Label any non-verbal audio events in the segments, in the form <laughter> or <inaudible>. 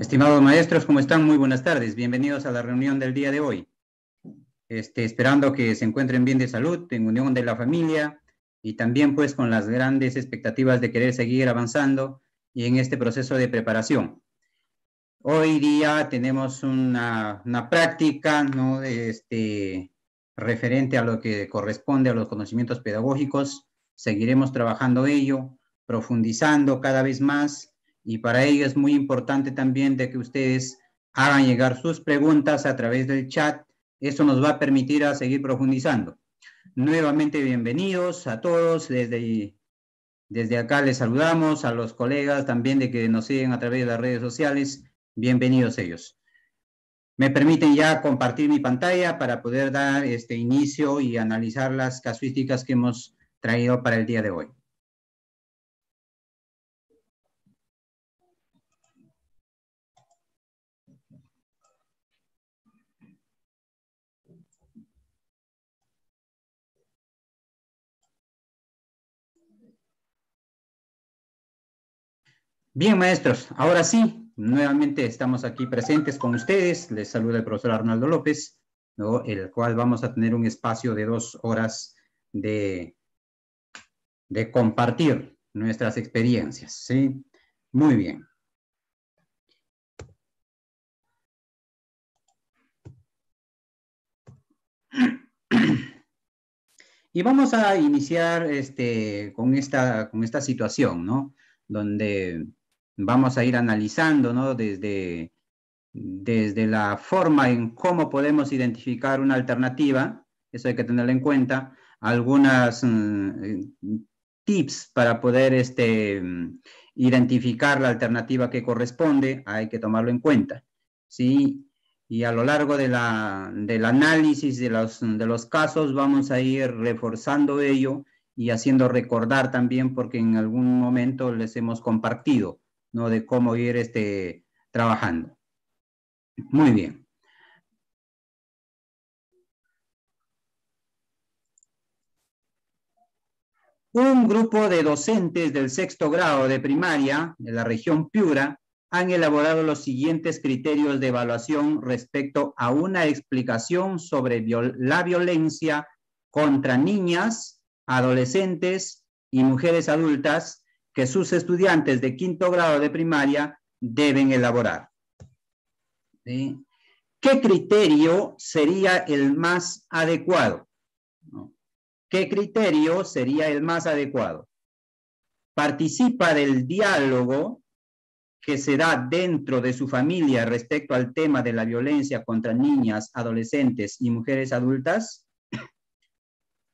Estimados maestros, ¿cómo están? Muy buenas tardes. Bienvenidos a la reunión del día de hoy. Este, esperando que se encuentren bien de salud, en unión de la familia y también pues con las grandes expectativas de querer seguir avanzando y en este proceso de preparación. Hoy día tenemos una, práctica ¿no? este, referente a lo que corresponde a los conocimientos pedagógicos. Seguiremos trabajando ello, profundizando cada vez más y para ello es muy importante también de que ustedes hagan llegar sus preguntas a través del chat. Eso nos va a permitir a seguir profundizando. Nuevamente bienvenidos a todos. Desde, desde acá les saludamos a los colegas también de que nos siguen a través de las redes sociales. Bienvenidos ellos. Me permiten ya compartir mi pantalla para poder dar este inicio y analizar las casuísticas que hemos traído para el día de hoy. Bien, maestros, ahora sí, nuevamente estamos aquí presentes con ustedes. Les saluda el profesor Arnaldo López, ¿no? el cual vamos a tener un espacio de dos horas de, de compartir nuestras experiencias. ¿sí? Muy bien. Y vamos a iniciar este, con, esta, con esta situación, ¿no? Donde vamos a ir analizando, ¿no? Desde, desde la forma en cómo podemos identificar una alternativa, eso hay que tenerlo en cuenta, algunas mm, tips para poder este, mm, identificar la alternativa que corresponde, hay que tomarlo en cuenta, ¿sí? Y a lo largo de la, del análisis de los, de los casos vamos a ir reforzando ello y haciendo recordar también porque en algún momento les hemos compartido ¿no? De cómo ir este, trabajando. Muy bien. Un grupo de docentes del sexto grado de primaria de la región Piura han elaborado los siguientes criterios de evaluación respecto a una explicación sobre la violencia contra niñas, adolescentes y mujeres adultas que sus estudiantes de quinto grado de primaria deben elaborar. ¿Qué criterio sería el más adecuado? ¿Qué criterio sería el más adecuado? Participa del diálogo que se da dentro de su familia respecto al tema de la violencia contra niñas, adolescentes y mujeres adultas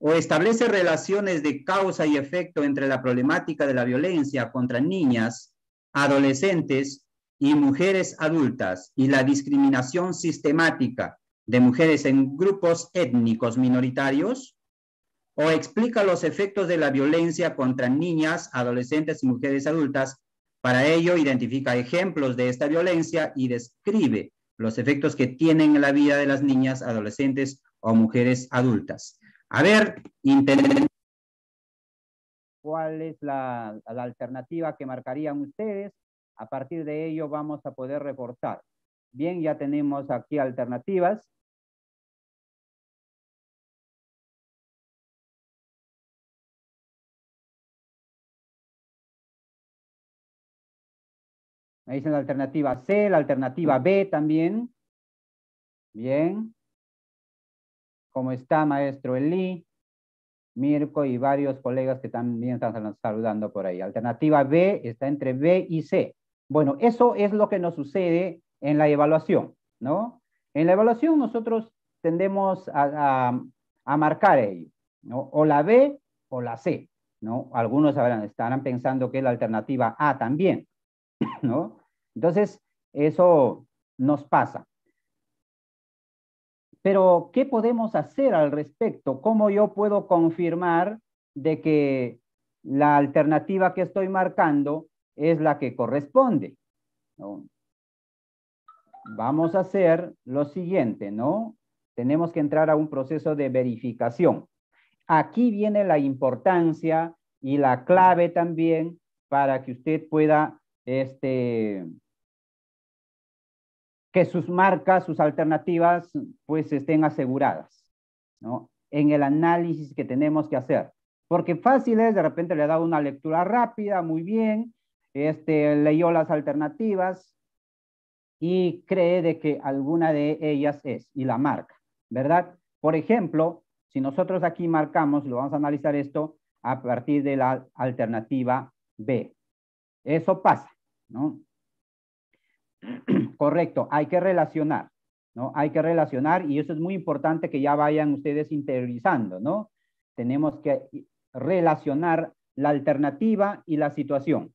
o establece relaciones de causa y efecto entre la problemática de la violencia contra niñas, adolescentes y mujeres adultas y la discriminación sistemática de mujeres en grupos étnicos minoritarios, o explica los efectos de la violencia contra niñas, adolescentes y mujeres adultas. Para ello, identifica ejemplos de esta violencia y describe los efectos que tienen en la vida de las niñas, adolescentes o mujeres adultas. A ver, ¿Cuál es la, alternativa que marcarían ustedes? A partir de ello vamos a poder reportar. Bien, ya tenemos aquí alternativas. Me dicen la alternativa C, la alternativa B también. Bien. ¿Cómo está, maestro Eli? Mirko y varios colegas que también están saludando por ahí. Alternativa B está entre B y C. Bueno, eso es lo que nos sucede en la evaluación, ¿no? En la evaluación nosotros tendemos a, marcar ello, ¿no? O la B o la C, ¿no? Algunos estarán pensando que es la alternativa A también, <clears throat> ¿no? Entonces, eso nos pasa. Pero, ¿qué podemos hacer al respecto? ¿Cómo yo puedo confirmar de que la alternativa que estoy marcando es la que corresponde? Vamos a hacer lo siguiente, ¿no? Tenemos que entrar a un proceso de verificación. Aquí viene la importancia y la clave también para que usted pueda este, que sus marcas, sus alternativas, pues estén aseguradas, ¿no? En el análisis que tenemos que hacer. Porque fácil es, de repente le dado una lectura rápida, muy bien, este, leyó las alternativas y cree de que alguna de ellas es y la marca, ¿verdad? Por ejemplo, si nosotros aquí marcamos, lo vamos a analizar esto a partir de la alternativa B. Eso pasa, ¿no? <clears throat> Correcto, hay que relacionar, ¿no? Hay que relacionar y eso es muy importante que ya vayan ustedes interiorizando, ¿no? Tenemos que relacionar la alternativa y la situación.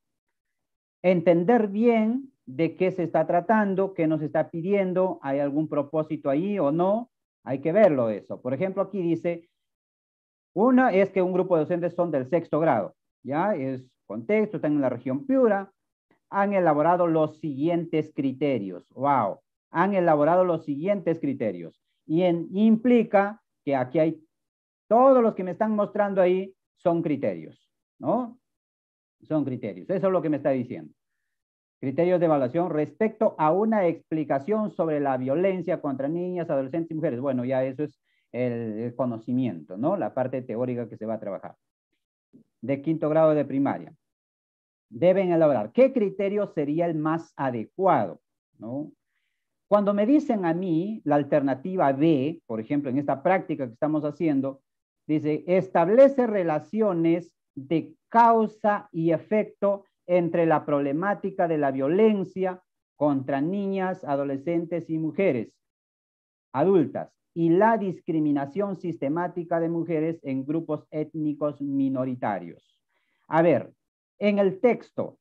Entender bien de qué se está tratando, qué nos está pidiendo, hay algún propósito ahí o no, hay que verlo eso. Por ejemplo, aquí dice, una es que un grupo de docentes son del sexto grado, ya es contexto, están en la región Piura, han elaborado los siguientes criterios. Wow, han elaborado los siguientes criterios. Y implica que aquí hay, todos los que me están mostrando ahí son criterios, ¿no? Son criterios, eso es lo que me está diciendo. Criterios de evaluación respecto a una explicación sobre la violencia contra niñas, adolescentes y mujeres. Bueno, ya eso es el conocimiento, ¿no? La parte teórica que se va a trabajar. De quinto grado de primaria deben elaborar. ¿Qué criterio sería el más adecuado? Cuando me dicen a mí la alternativa B, por ejemplo, en esta práctica que estamos haciendo, dice, establece relaciones de causa y efecto entre la problemática de la violencia contra niñas, adolescentes y mujeres adultas y la discriminación sistemática de mujeres en grupos étnicos minoritarios. A ver, en el texto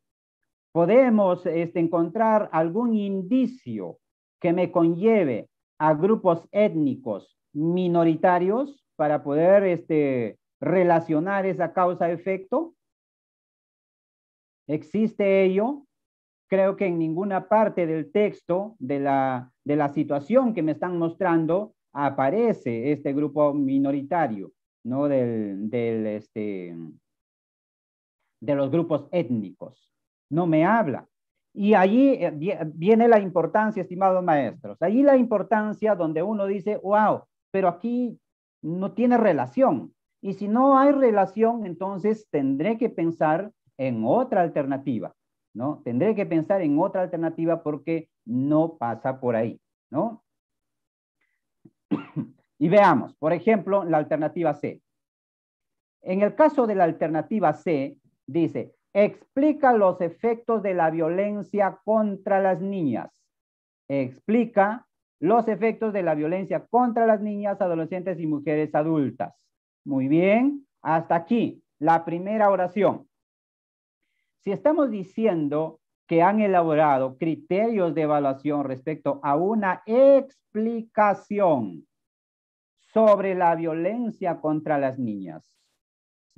podemos este, encontrar algún indicio que me conlleve a grupos étnicos minoritarios para poder este, relacionar esa causa-efecto? ¿Existe ello? Creo que en ninguna parte del texto de la, situación que me están mostrando aparece este grupo minoritario, ¿no? Del, del este, de los grupos étnicos. No me habla. Y allí eh, viene la importancia, estimados maestros, allí la importancia donde uno dice, wow, pero aquí no tiene relación. Y si no hay relación, entonces tendré que pensar en otra alternativa, ¿no? Tendré que pensar en otra alternativa porque no pasa por ahí, ¿no? <coughs> Y veamos, por ejemplo, la alternativa C. En el caso de la alternativa C, dice, explica los efectos de la violencia contra las niñas. Explica los efectos de la violencia contra las niñas, adolescentes y mujeres adultas. Muy bien, hasta aquí la primera oración. Si estamos diciendo que han elaborado criterios de evaluación respecto a una explicación sobre la violencia contra las niñas,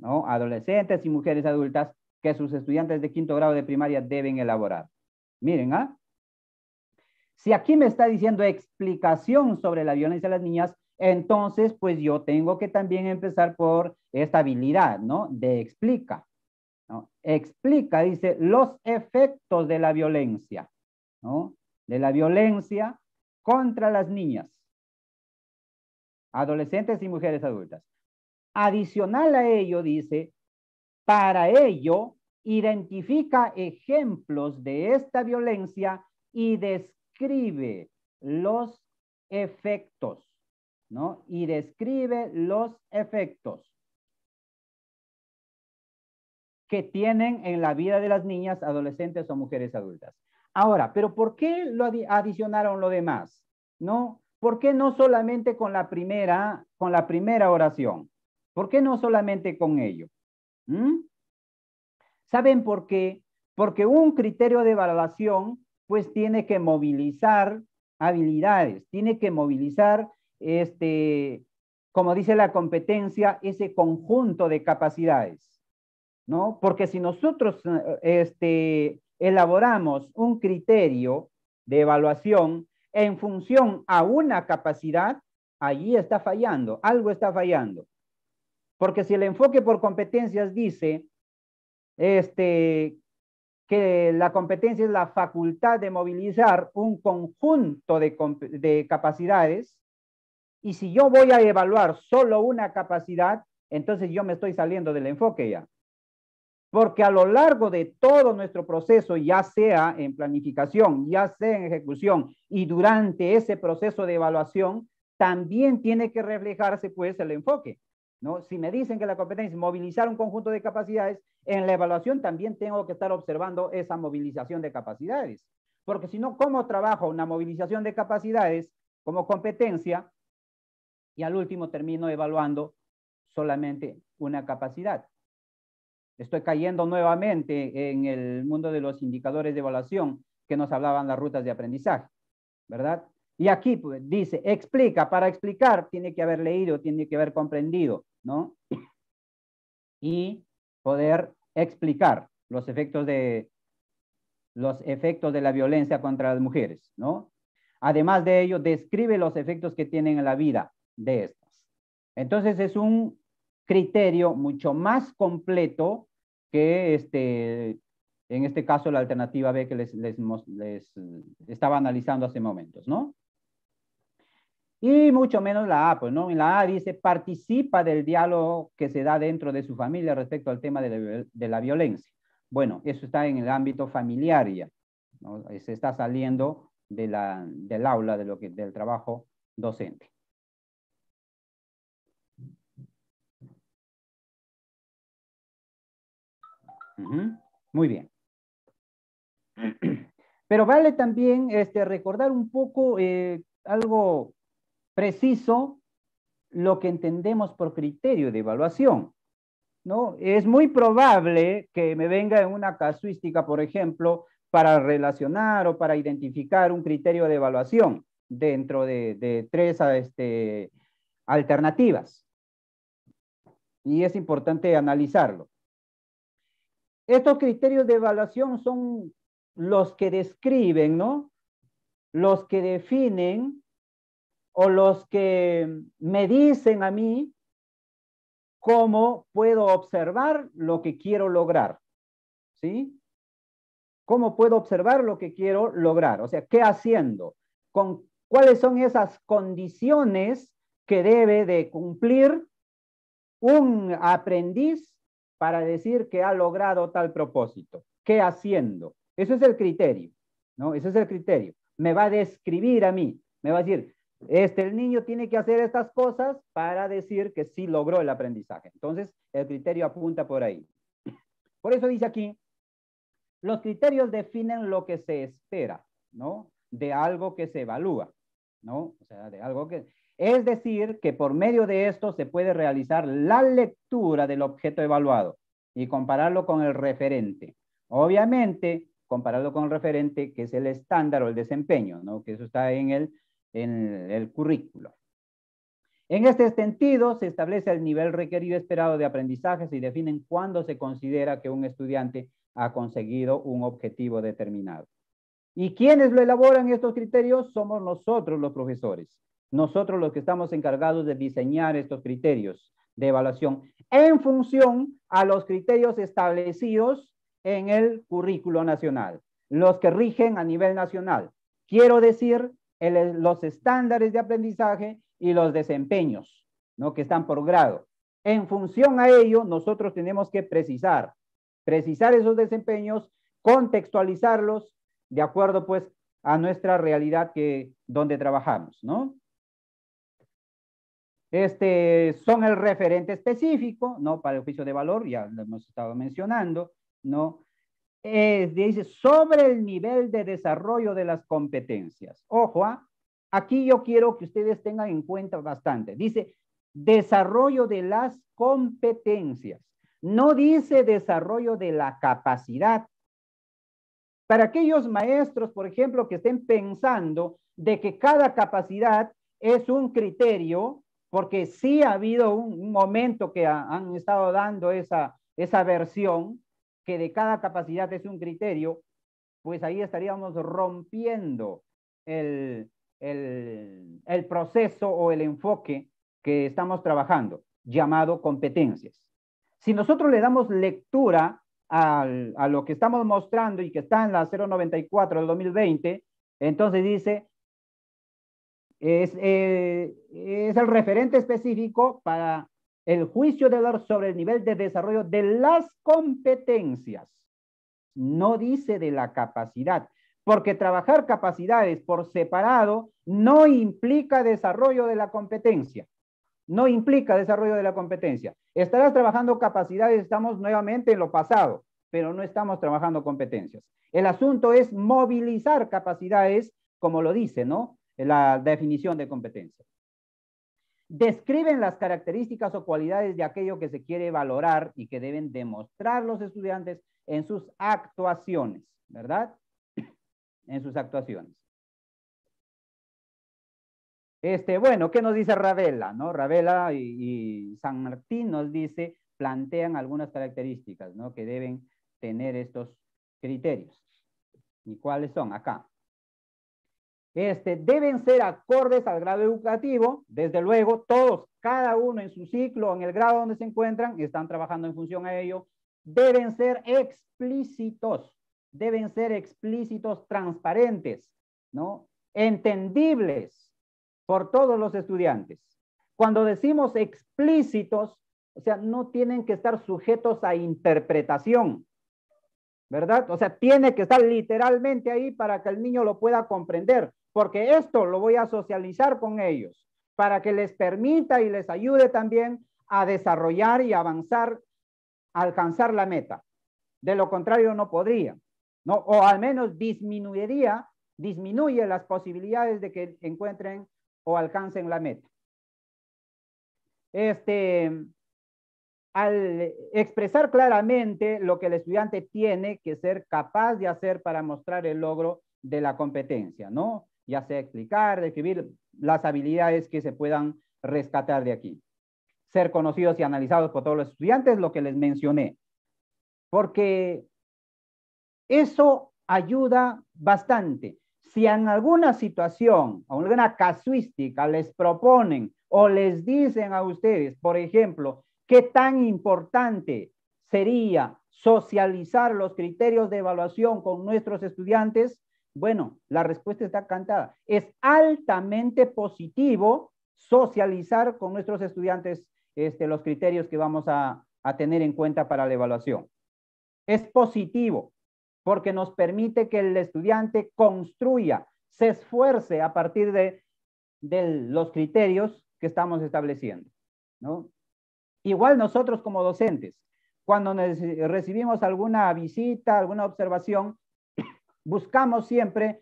¿no? adolescentes y mujeres adultas que sus estudiantes de quinto grado de primaria deben elaborar. Miren, ¿ah? Si aquí me está diciendo explicación sobre la violencia a las niñas, entonces pues yo tengo que también empezar por esta habilidad, ¿no? De explica. Explica, dice, los efectos de la violencia, ¿no? De la violencia contra las niñas, adolescentes y mujeres adultas. Adicional a ello, dice, para ello identifica ejemplos de esta violencia y describe los efectos, ¿no? Y describe los efectos que tienen en la vida de las niñas, adolescentes o mujeres adultas. Ahora, ¿pero por qué lo adicionaron lo demás? ¿No? ¿Por qué no solamente con la primera, con la primera oración? ¿Por qué no solamente con ello? ¿Mm? ¿Saben por qué? Porque un criterio de evaluación pues tiene que movilizar habilidades, tiene que movilizar, este, como dice la competencia, ese conjunto de capacidades, ¿no? Porque si nosotros eh, este, elaboramos un criterio de evaluación en función a una capacidad, allí está fallando, algo está fallando. Porque si el enfoque por competencias dice este, que la competencia es la facultad de movilizar un conjunto de, de capacidades, y si yo voy a evaluar solo una capacidad, entonces yo me estoy saliendo del enfoque ya. Porque a lo largo de todo nuestro proceso, ya sea en planificación, ya sea en ejecución y durante ese proceso de evaluación, también tiene que reflejarse pues el enfoque. ¿no? Si me dicen que la competencia es movilizar un conjunto de capacidades, en la evaluación también tengo que estar observando esa movilización de capacidades. Porque si no, ¿cómo trabajo una movilización de capacidades como competencia? Y al último termino evaluando solamente una capacidad. Estoy cayendo nuevamente en el mundo de los indicadores de evaluación que nos hablaban las rutas de aprendizaje, ¿verdad? Y aquí pues, dice, explica, para explicar tiene que haber leído, tiene que haber comprendido. ¿no? Y poder explicar los efectos de, los efectos de la violencia contra las mujeres, ¿no? Además de ello, describe los efectos que tienen en la vida de estas. Entonces, es un criterio mucho más completo que este, en este caso la alternativa B que les, les estaba analizando hace momentos, ¿no? y mucho menos la A, pues no, en la A dice participa del diálogo que se da dentro de su familia respecto al tema de la, violencia. Bueno, eso está en el ámbito familiar ya, se está saliendo de del aula, de lo que, del trabajo docente. Muy bien. <clears throat> Pero vale también este, recordar un poco eh, algo preciso lo que entendemos por criterio de evaluación. ¿no? Es muy probable que me venga en una casuística, por ejemplo, para relacionar o para identificar un criterio de evaluación dentro de, tres este, alternativas. Y es importante analizarlo. Estos criterios de evaluación son los que describen, ¿no? Los que definen o los que me dicen a mí cómo puedo observar lo que quiero lograr. ¿Sí? ¿Cómo puedo observar lo que quiero lograr? O sea, ¿qué haciendo? ¿Con cuáles son esas condiciones que debe de cumplir un aprendiz para decir que ha logrado tal propósito? ¿Qué haciendo? Ese es el criterio, ¿no? Ese es el criterio. Me va a describir a mí, me va a decir, este, el niño tiene que hacer estas cosas para decir que sí logró el aprendizaje. Entonces, el criterio apunta por ahí. Por eso dice aquí, los criterios definen lo que se espera, ¿no? De algo que se evalúa, ¿no? O sea, de algo que... Es decir, que por medio de esto se puede realizar la lectura del objeto evaluado y compararlo con el referente. Obviamente, compararlo con el referente, que es el estándar o el desempeño, ¿no? Que eso está en el en el currículo. En este sentido, se establece el nivel requerido esperado de aprendizaje y definen cuándo se considera que un estudiante ha conseguido un objetivo determinado. ¿Y quienes lo elaboran estos criterios? Somos nosotros los profesores, nosotros los que estamos encargados de diseñar estos criterios de evaluación en función a los criterios establecidos en el currículo nacional, los que rigen a nivel nacional. Quiero decir los estándares de aprendizaje y los desempeños, ¿no? Que están por grado. En función a ello, nosotros tenemos que precisar, precisar esos desempeños, contextualizarlos de acuerdo, pues, a nuestra realidad que donde trabajamos, ¿no? Este, son el referente específico, ¿no? Para el oficio de valor, ya lo hemos estado mencionando, ¿no? dice, sobre el nivel de desarrollo de las competencias. Ojo, ¿ah? aquí yo quiero que ustedes tengan en cuenta bastante. Dice, desarrollo de las competencias. No dice desarrollo de la capacidad. Para aquellos maestros, por ejemplo, que estén pensando de que cada capacidad es un criterio, porque sí ha habido un, momento que han estado dando esa, esa versión, que de cada capacidad es un criterio, pues ahí estaríamos rompiendo el, el, proceso o el enfoque que estamos trabajando, llamado competencias. Si nosotros le damos lectura a lo que estamos mostrando y que está en la 094 del 2020, entonces dice, es, eh, es el referente específico para el juicio de valor sobre el nivel de desarrollo de las competencias. No dice de la capacidad, porque trabajar capacidades por separado no implica desarrollo de la competencia. No implica desarrollo de la competencia. Estarás trabajando capacidades, estamos nuevamente en lo pasado, pero no estamos trabajando competencias. El asunto es movilizar capacidades, como lo dice, ¿no? La definición de competencia describen las características o cualidades de aquello que se quiere valorar y que deben demostrar los estudiantes en sus actuaciones, ¿verdad? En sus actuaciones. Este, bueno, ¿qué nos dice Ravela? No? Ravela y, San Martín nos dice, plantean algunas características ¿no? que deben tener estos criterios. ¿Y cuáles son? Acá este, deben ser acordes al grado educativo, desde luego todos, cada uno en su ciclo, en el grado donde se encuentran, están trabajando en función a ello, deben ser explícitos, deben ser explícitos, transparentes, ¿no? Entendibles por todos los estudiantes. Cuando decimos explícitos, o sea, no tienen que estar sujetos a interpretación. ¿verdad? O sea, tiene que estar literalmente ahí para que el niño lo pueda comprender, porque esto lo voy a socializar con ellos, para que les permita y les ayude también a desarrollar y avanzar, alcanzar la meta. De lo contrario, no podría, ¿no? O al menos disminuiría, disminuye las posibilidades de que encuentren o alcancen la meta. Este, al expresar claramente lo que el estudiante tiene que ser capaz de hacer para mostrar el logro de la competencia, ¿no? Ya sea explicar, describir las habilidades que se puedan rescatar de aquí. Ser conocidos y analizados por todos los estudiantes, lo que les mencioné. Porque eso ayuda bastante. Si en alguna situación, alguna casuística les proponen o les dicen a ustedes, por ejemplo, ¿Qué tan importante sería socializar los criterios de evaluación con nuestros estudiantes? Bueno, la respuesta está cantada. Es altamente positivo socializar con nuestros estudiantes este, los criterios que vamos a, tener en cuenta para la evaluación. Es positivo porque nos permite que el estudiante construya, se esfuerce a partir de, de los criterios que estamos estableciendo. ¿no? Igual nosotros como docentes, cuando recibimos alguna visita, alguna observación, <clears throat> buscamos siempre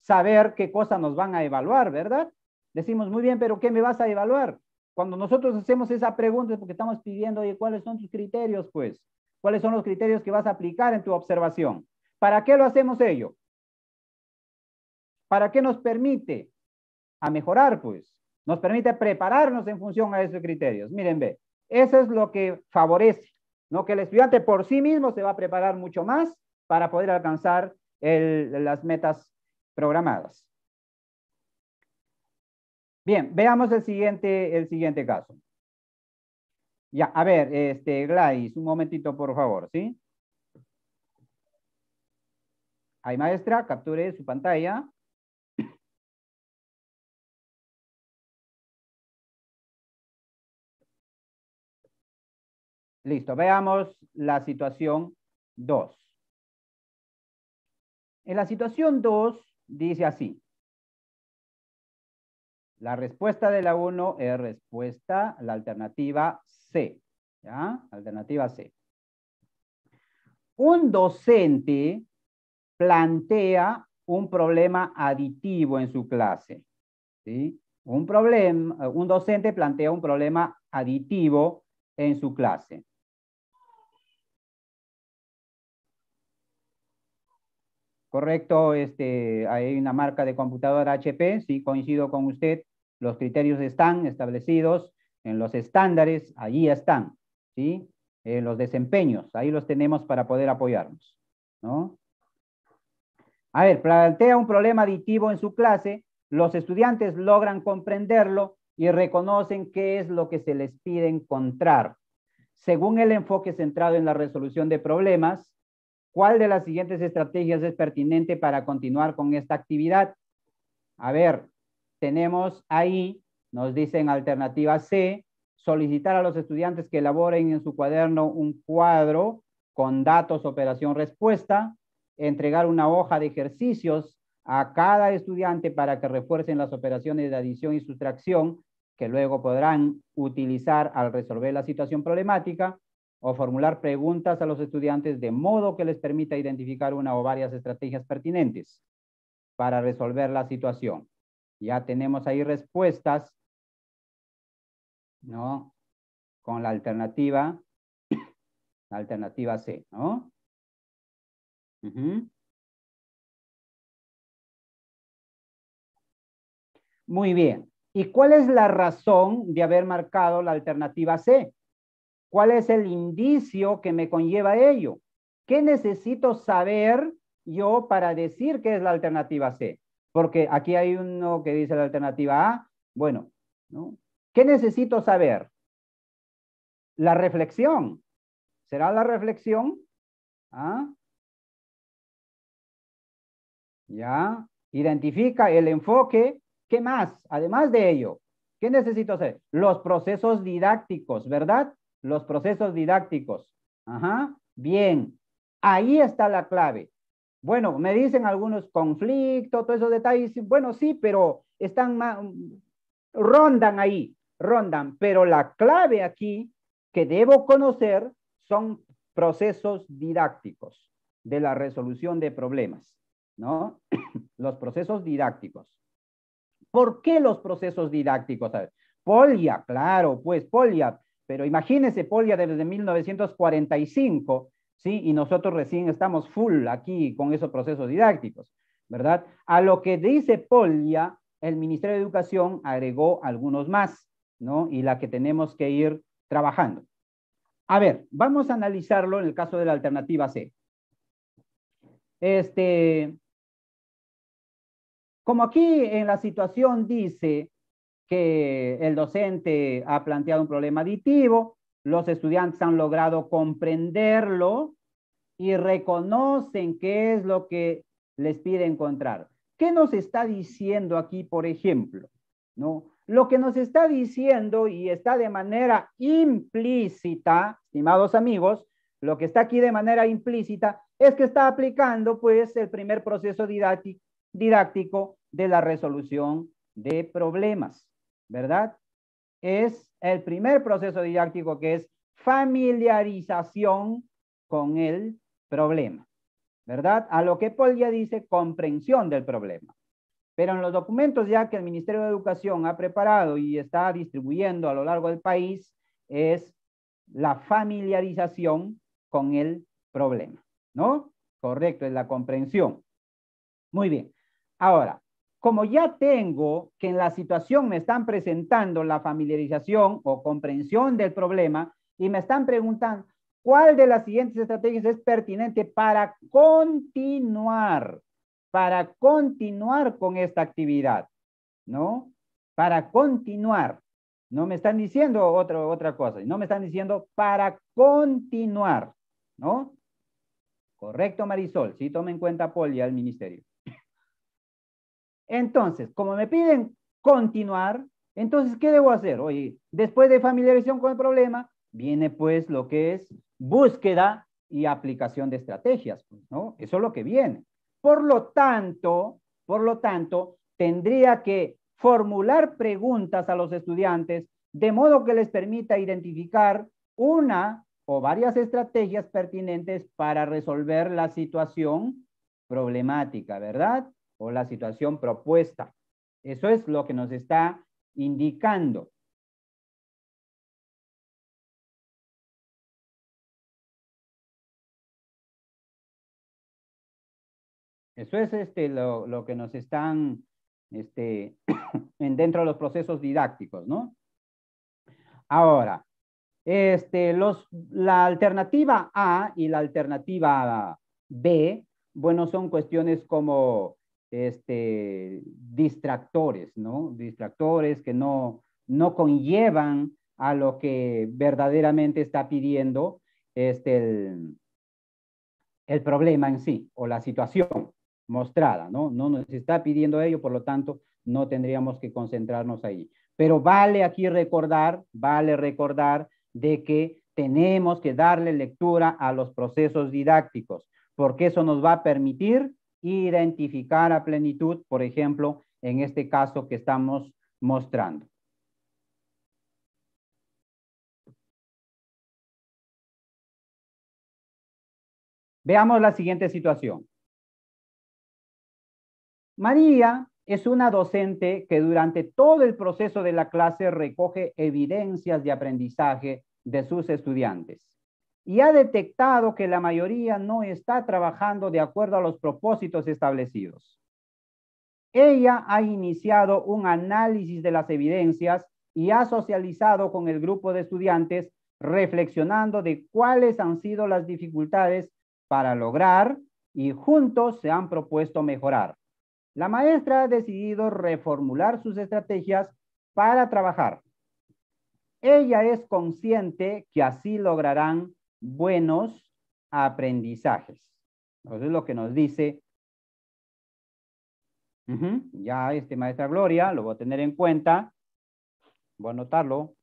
saber qué cosas nos van a evaluar, ¿verdad? Decimos, muy bien, pero ¿qué me vas a evaluar? Cuando nosotros hacemos esa pregunta es porque estamos pidiendo, oye, ¿cuáles son tus criterios, pues? ¿Cuáles son los criterios que vas a aplicar en tu observación? ¿Para qué lo hacemos ello? ¿Para qué nos permite a mejorar, pues? Nos permite prepararnos en función a esos criterios. Miren, ve, eso es lo que favorece, ¿no? Que el estudiante por sí mismo se va a preparar mucho más para poder alcanzar las metas programadas. Bien, veamos el siguiente, el siguiente caso. Ya, a ver, este, Gladys, un momentito, por favor, ¿sí? Ahí, maestra, capture su pantalla. Listo, veamos la situación 2. En la situación 2 dice así. La respuesta de la 1 es respuesta, la alternativa C. ¿Ya? Alternativa C. Un docente plantea un problema aditivo en su clase. ¿sí? un docente plantea un problema aditivo en su clase. Correcto, este, hay una marca de computadora HP, sí, coincido con usted, los criterios están establecidos en los estándares, allí están, ¿sí? los desempeños, ahí los tenemos para poder apoyarnos, ¿no? A ver, plantea un problema aditivo en su clase, los estudiantes logran comprenderlo y reconocen qué es lo que se les pide encontrar. Según el enfoque centrado en la resolución de problemas, ¿Cuál de las siguientes estrategias es pertinente para continuar con esta actividad? A ver, tenemos ahí, nos dicen alternativa C, solicitar a los estudiantes que elaboren en su cuaderno un cuadro con datos, operación, respuesta, entregar una hoja de ejercicios a cada estudiante para que refuercen las operaciones de adición y sustracción que luego podrán utilizar al resolver la situación problemática, o formular preguntas a los estudiantes de modo que les permita identificar una o varias estrategias pertinentes para resolver la situación. Ya tenemos ahí respuestas, ¿no? Con la alternativa, <coughs> la alternativa C, ¿no? Muy bien. ¿Y cuál es la razón de haber marcado la alternativa C? ¿Cuál es el indicio que me conlleva ello? ¿Qué necesito saber yo para decir que es la alternativa C? Porque aquí hay uno que dice la alternativa A. Bueno, ¿qué necesito saber? La reflexión. ¿Será la reflexión? ¿Ah? ¿Ya? Identifica el enfoque. ¿Qué más? Además de ello, ¿qué necesito hacer? Los procesos didácticos, ¿verdad? los procesos didácticos. Ajá, bien, ahí está la clave. Bueno, me dicen algunos conflictos, todos esos detalles. Bueno, sí, pero están más, rondan ahí, rondan. Pero la clave aquí que debo conocer son procesos didácticos de la resolución de problemas, ¿no? <coughs> los procesos didácticos. ¿Por qué los procesos didácticos? Polia, claro, pues Polia, pero imagínense, Polia desde 1945, ¿sí? Y nosotros recién estamos full aquí con esos procesos didácticos, ¿verdad? A lo que dice Polia, el Ministerio de Educación agregó algunos más, ¿no? Y la que tenemos que ir trabajando. A ver, vamos a analizarlo en el caso de la alternativa C. Este, como aquí en la situación dice que el docente ha planteado un problema aditivo, los estudiantes han logrado comprenderlo y reconocen qué es lo que les pide encontrar. ¿Qué nos está diciendo aquí, por ejemplo? ¿No? Lo que nos está diciendo y está de manera implícita, estimados amigos, lo que está aquí de manera implícita es que está aplicando pues el primer proceso didáctico de la resolución de problemas. ¿verdad? Es el primer proceso didáctico que es familiarización con el problema, ¿verdad? A lo que Polia dice comprensión del problema. Pero en los documentos ya que el Ministerio de Educación ha preparado y está distribuyendo a lo largo del país es la familiarización con el problema, ¿no? Correcto, es la comprensión. Muy bien. Ahora, como ya tengo que en la situación me están presentando la familiarización o comprensión del problema y me están preguntando cuál de las siguientes estrategias es pertinente para continuar, para continuar con esta actividad, ¿no? Para continuar. No me están diciendo otra, otra cosa, no me están diciendo para continuar, ¿no? Correcto, Marisol, sí tome en cuenta y al ministerio. Entonces, como me piden continuar, entonces, ¿qué debo hacer? Oye, después de familiarización con el problema, viene pues lo que es búsqueda y aplicación de estrategias, pues, ¿no? Eso es lo que viene. Por lo tanto, por lo tanto, tendría que formular preguntas a los estudiantes de modo que les permita identificar una o varias estrategias pertinentes para resolver la situación problemática, ¿verdad? o la situación propuesta. Eso es lo que nos está indicando. Eso es este, lo, que nos están este, <coughs> dentro de los procesos didácticos, ¿no? Ahora, este, los, la alternativa A y la alternativa B, bueno, son cuestiones como este, distractores, ¿no? Distractores que no, no conllevan a lo que verdaderamente está pidiendo este, el, problema en sí o la situación mostrada, ¿no? No nos está pidiendo ello, por lo tanto, no tendríamos que concentrarnos ahí. Pero vale aquí recordar, vale recordar de que tenemos que darle lectura a los procesos didácticos, porque eso nos va a permitir identificar a plenitud, por ejemplo, en este caso que estamos mostrando. Veamos la siguiente situación. María es una docente que durante todo el proceso de la clase recoge evidencias de aprendizaje de sus estudiantes y ha detectado que la mayoría no está trabajando de acuerdo a los propósitos establecidos. Ella ha iniciado un análisis de las evidencias y ha socializado con el grupo de estudiantes reflexionando de cuáles han sido las dificultades para lograr y juntos se han propuesto mejorar. La maestra ha decidido reformular sus estrategias para trabajar. Ella es consciente que así lograrán buenos aprendizajes. Entonces lo que nos dice, ya este maestra Gloria, lo voy a tener en cuenta, voy a anotarlo.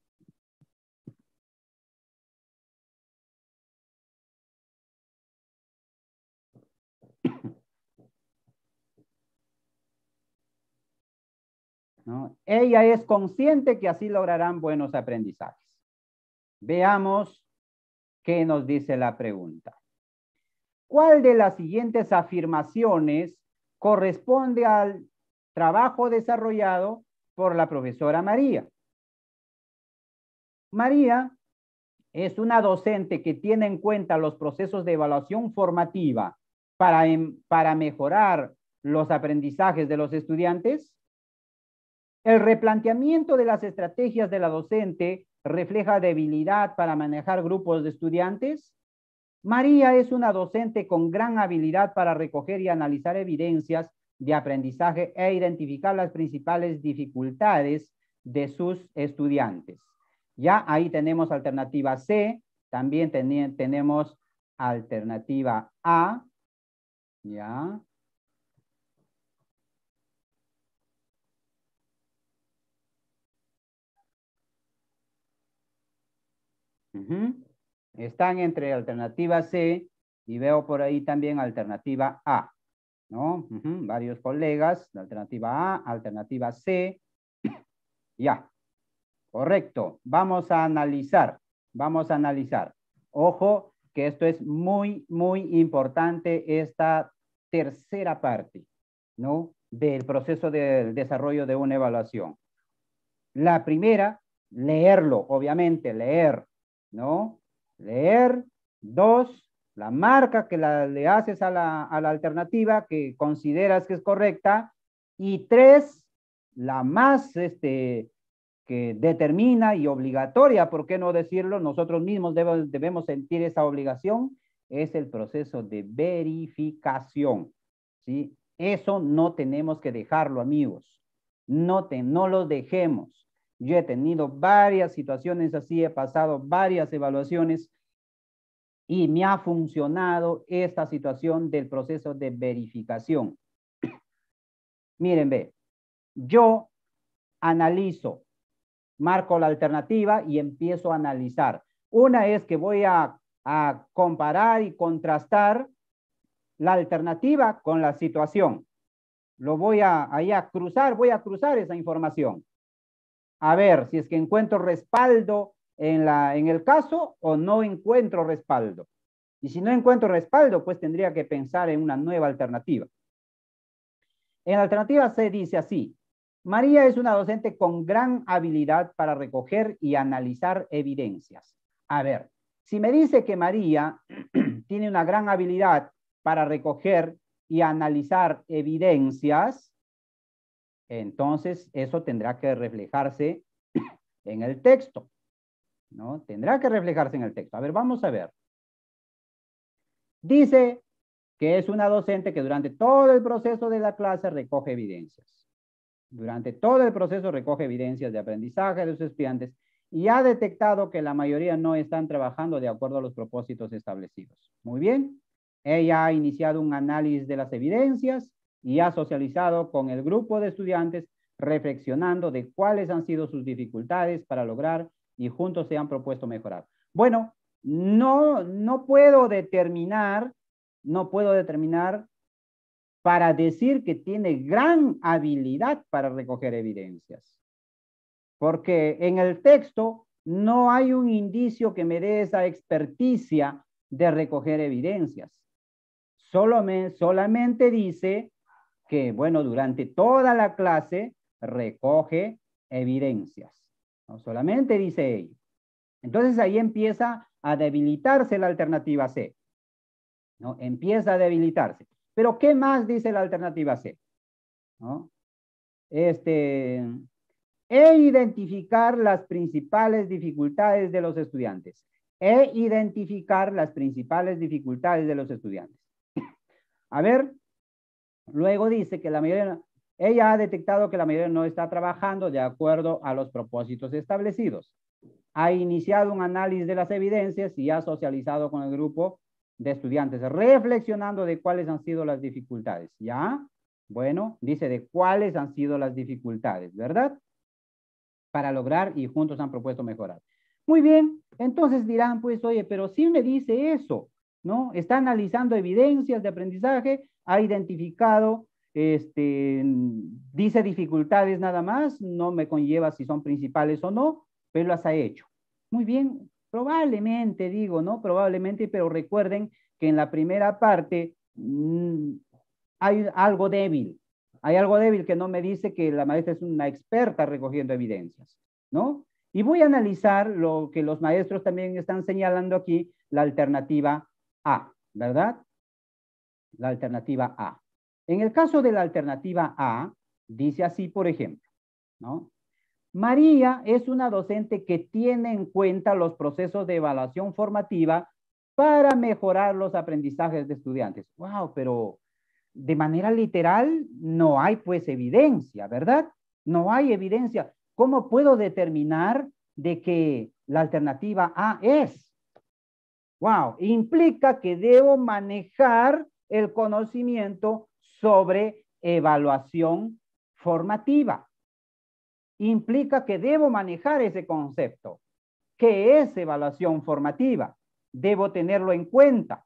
<coughs> Ella es consciente que así lograrán buenos aprendizajes. Veamos ¿Qué nos dice la pregunta? ¿Cuál de las siguientes afirmaciones corresponde al trabajo desarrollado por la profesora María? María es una docente que tiene en cuenta los procesos de evaluación formativa para, em, para mejorar los aprendizajes de los estudiantes. El replanteamiento de las estrategias de la docente refleja debilidad para manejar grupos de estudiantes. María es una docente con gran habilidad para recoger y analizar evidencias de aprendizaje e identificar las principales dificultades de sus estudiantes. Ya ahí tenemos alternativa C, también tenemos alternativa A, ya, Están entre alternativa C y veo por ahí también alternativa A. ¿no? Varios colegas, alternativa A, alternativa C. <coughs> ya, correcto. Vamos a analizar, vamos a analizar. Ojo que esto es muy, muy importante, esta tercera parte, ¿no? Del proceso del desarrollo de una evaluación. La primera, leerlo, obviamente, leer, ¿no? Leer, dos, la marca que le haces a la, alternativa que consideras que es correcta, y tres, la más este, que determina y obligatoria, ¿por qué no decirlo? Nosotros mismos debemos, sentir esa obligación, es el proceso de verificación. ¿sí? Eso no tenemos que dejarlo, amigos. No, no lo dejemos. Yo he tenido varias situaciones así, he pasado varias evaluaciones y me ha funcionado esta situación del proceso de verificación. <clears throat> Miren, ve, yo analizo, marco la alternativa y empiezo a analizar. Una es que voy a, comparar y contrastar la alternativa con la situación. Lo voy a, a cruzar, voy a cruzar esa información a ver si es que encuentro respaldo en, la, en el caso o no encuentro respaldo. Y si no encuentro respaldo, pues tendría que pensar en una nueva alternativa. En alternativa se dice así, María es una docente con gran habilidad para recoger y analizar evidencias. A ver, si me dice que María <clears throat> tiene una gran habilidad para recoger y analizar evidencias, entonces eso tendrá que reflejarse <coughs> en el texto. ¿no? Tendrá que reflejarse en el texto. A ver, vamos a ver. Dice que es una docente que durante todo el proceso de la clase recoge evidencias. Durante todo el proceso recoge evidencias de aprendizaje de sus estudiantes y ha detectado que la mayoría no están trabajando de acuerdo a los propósitos establecidos. Muy bien. Ella ha iniciado un análisis de las evidencias y ha socializado con el grupo de estudiantes reflexionando de cuáles han sido sus dificultades para lograr y juntos se han propuesto mejorar. Bueno, no, no puedo determinar, no puedo determinar para decir que tiene gran habilidad para recoger evidencias. Porque en el texto no hay un indicio que me dé esa experticia de recoger evidencias. Solo me, solamente dice que, bueno, durante toda la clase recoge evidencias. No solamente dice ello. Entonces ahí empieza a debilitarse la alternativa C. ¿no? Empieza a debilitarse. Pero ¿qué más dice la alternativa C? Este, e identificar las principales dificultades de los estudiantes. E identificar las principales dificultades de los estudiantes. A ver, Luego dice que la mayoría, ella ha detectado que la mayoría no está trabajando de acuerdo a los propósitos establecidos. Ha iniciado un análisis de las evidencias y ha socializado con el grupo de estudiantes, reflexionando de cuáles han sido las dificultades. ¿Ya? Bueno, dice de cuáles han sido las dificultades, ¿verdad? Para lograr y juntos han propuesto mejorar. Muy bien, entonces dirán, pues, oye, pero si me dice eso. ¿no? Está analizando evidencias de aprendizaje, ha identificado, este, dice dificultades nada más, no me conlleva si son principales o no, pero las ha hecho. Muy bien, probablemente digo, ¿no? Probablemente, pero recuerden que en la primera parte mm, hay algo débil, hay algo débil que no me dice que la maestra es una experta recogiendo evidencias, ¿no? Y voy a analizar lo que los maestros también están señalando aquí, la alternativa ¿verdad? La alternativa A. En el caso de la alternativa A, dice así, por ejemplo, ¿no? María es una docente que tiene en cuenta los procesos de evaluación formativa para mejorar los aprendizajes de estudiantes. Wow, pero de manera literal no hay pues evidencia, ¿verdad? No hay evidencia. ¿Cómo puedo determinar de que la alternativa A es? Wow, implica que debo manejar el conocimiento sobre evaluación formativa. Implica que debo manejar ese concepto. ¿Qué es evaluación formativa? Debo tenerlo en cuenta,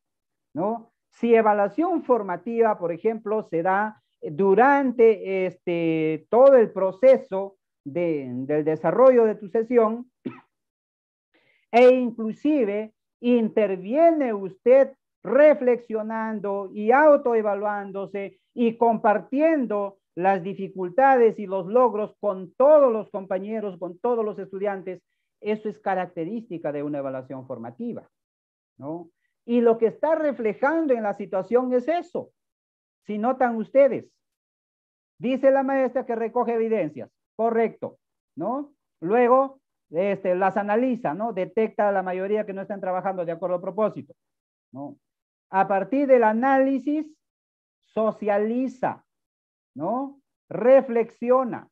¿no? Si evaluación formativa, por ejemplo, se da durante este, todo el proceso del desarrollo de tu sesión <clears throat> e inclusive interviene usted reflexionando y autoevaluándose y compartiendo las dificultades y los logros con todos los compañeros, con todos los estudiantes. Eso es característica de una evaluación formativa, ¿no? Y lo que está reflejando en la situación es eso. Si notan ustedes, dice la maestra que recoge evidencias, correcto, ¿no? Luego este, las analiza, ¿no? Detecta la mayoría que no están trabajando de acuerdo a propósito, ¿no? A partir del análisis, socializa, ¿no? Reflexiona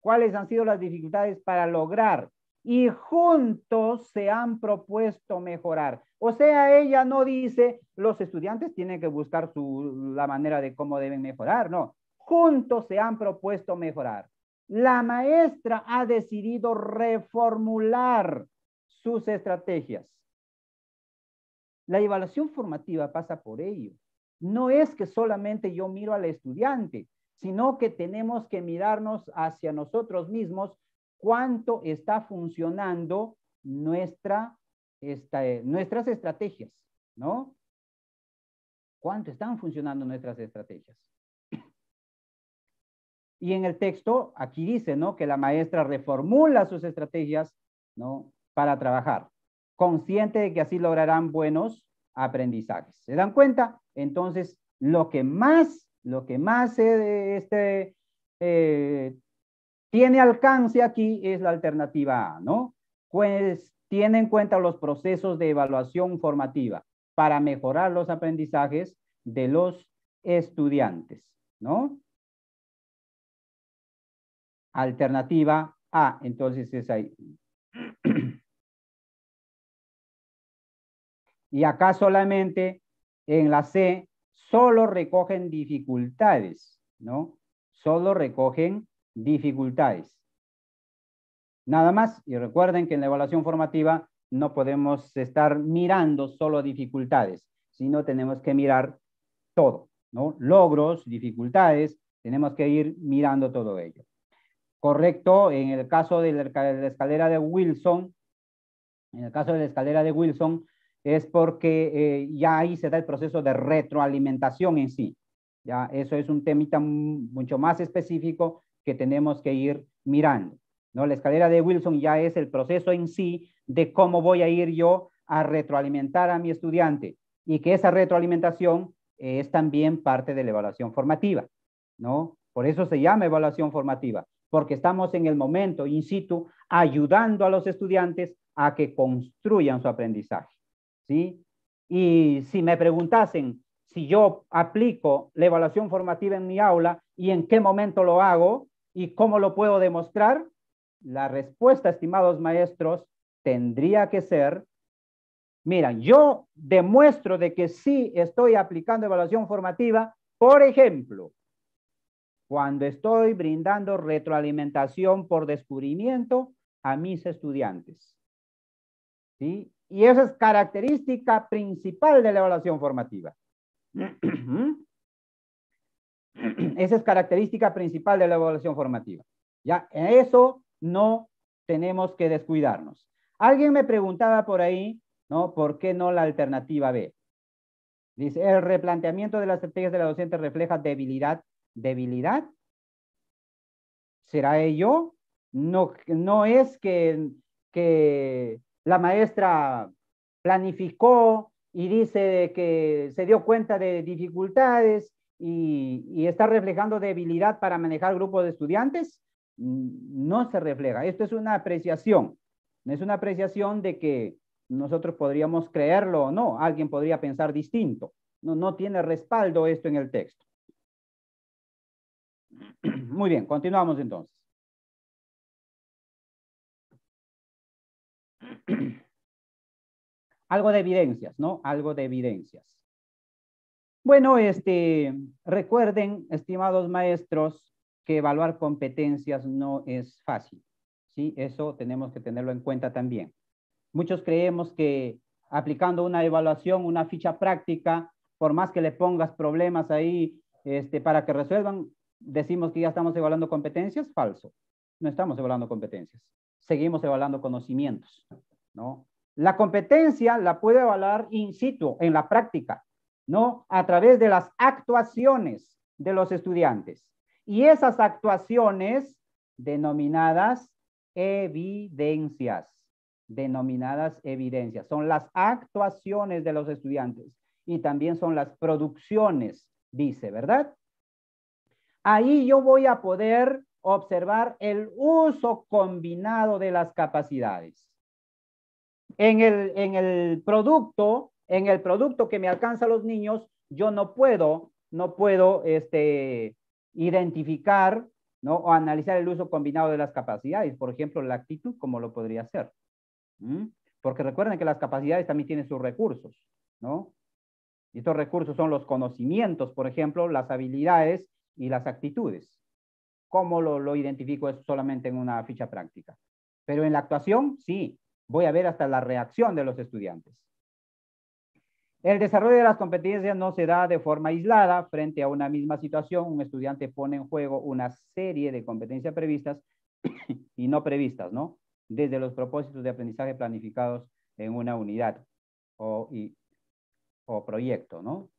cuáles han sido las dificultades para lograr y juntos se han propuesto mejorar. O sea, ella no dice, los estudiantes tienen que buscar su, la manera de cómo deben mejorar, no. Juntos se han propuesto mejorar la maestra ha decidido reformular sus estrategias. La evaluación formativa pasa por ello. No es que solamente yo miro al estudiante, sino que tenemos que mirarnos hacia nosotros mismos cuánto está funcionando eh, nuestras estrategias, ¿no? ¿Cuánto están funcionando nuestras estrategias? Y en el texto, aquí dice, ¿no? Que la maestra reformula sus estrategias, ¿no? Para trabajar, consciente de que así lograrán buenos aprendizajes. ¿Se dan cuenta? Entonces, lo que más, lo que más eh, este, eh, tiene alcance aquí es la alternativa A, ¿no? Pues tiene en cuenta los procesos de evaluación formativa para mejorar los aprendizajes de los estudiantes, ¿no? Alternativa A, entonces es ahí. <clears throat> Y acá solamente en la C solo recogen dificultades, ¿no? Solo recogen dificultades. Nada más, y recuerden que en la evaluación formativa no podemos estar mirando solo dificultades, sino tenemos que mirar todo, ¿no? Logros, dificultades, tenemos que ir mirando todo ello correcto. En el caso de la escalera de Wilson, en el caso de la escalera de Wilson, es porque eh, ya ahí se da el proceso de retroalimentación en sí. Ya eso es un temita mucho más específico que tenemos que ir mirando. ¿no? La escalera de Wilson ya es el proceso en sí de cómo voy a ir yo a retroalimentar a mi estudiante y que esa retroalimentación es también parte de la evaluación formativa, ¿no? Por eso se llama evaluación formativa, porque estamos en el momento in situ ayudando a los estudiantes a que construyan su aprendizaje. ¿sí? Y si me preguntasen si yo aplico la evaluación formativa en mi aula y en qué momento lo hago y cómo lo puedo demostrar, la respuesta, estimados maestros, tendría que ser, mira, yo demuestro de que sí estoy aplicando evaluación formativa, por ejemplo, cuando estoy brindando retroalimentación por descubrimiento a mis estudiantes. ¿Sí? Y esa es característica principal de la evaluación formativa. <clears throat> esa es característica principal de la evaluación formativa. Ya, eso no tenemos que descuidarnos. Alguien me preguntaba por ahí, ¿no? ¿Por qué no la alternativa B? Dice, el replanteamiento de las estrategias de la docente refleja debilidad debilidad. ¿Será ello? No, no es que, que la maestra planificó y dice que se dio cuenta de dificultades y, está reflejando debilidad para manejar grupos de estudiantes, mm, no se refleja. Esto es una apreciación. Es una apreciación de que nosotros podríamos creerlo o no. Alguien podría pensar distinto. No, no tiene respaldo esto en el texto. Muy bien, continuamos entonces. <clears throat> Algo de evidencias, ¿no? Algo de evidencias. Bueno, este, recuerden, estimados maestros, que evaluar competencias no es fácil. ¿sí? Eso tenemos que tenerlo en cuenta también. Muchos creemos que aplicando una evaluación, una ficha práctica, por más que le pongas problemas ahí este, para que resuelvan, decimos que ya estamos evaluando competencias, falso. No estamos evaluando competencias. Seguimos evaluando conocimientos, ¿no? La competencia la puede evaluar in situ, en la práctica, ¿no? A través de las actuaciones de los estudiantes. Y esas actuaciones denominadas evidencias, denominadas evidencias, son las actuaciones de los estudiantes y también son las producciones, dice, ¿verdad? Ahí yo voy a poder observar el uso combinado de las capacidades. En el, producto, en el producto que me alcanza a los niños, yo no puedo, no puedo este, identificar ¿no? o analizar el uso combinado de las capacidades, por ejemplo, la actitud, como lo podría hacer. Porque recuerden que las capacidades también tienen sus recursos, ¿no? Y estos recursos son los conocimientos, por ejemplo, las habilidades y las actitudes. ¿Cómo lo, identifico es solamente en una ficha práctica? Pero en la actuación, sí, voy a ver hasta la reacción de los estudiantes. El desarrollo de las competencias no se da de forma aislada frente a una misma situación. Un estudiante pone en juego una serie de competencias previstas <coughs> y no previstas, ¿no? Desde los propósitos de aprendizaje planificados en una unidad o, o proyecto, ¿no?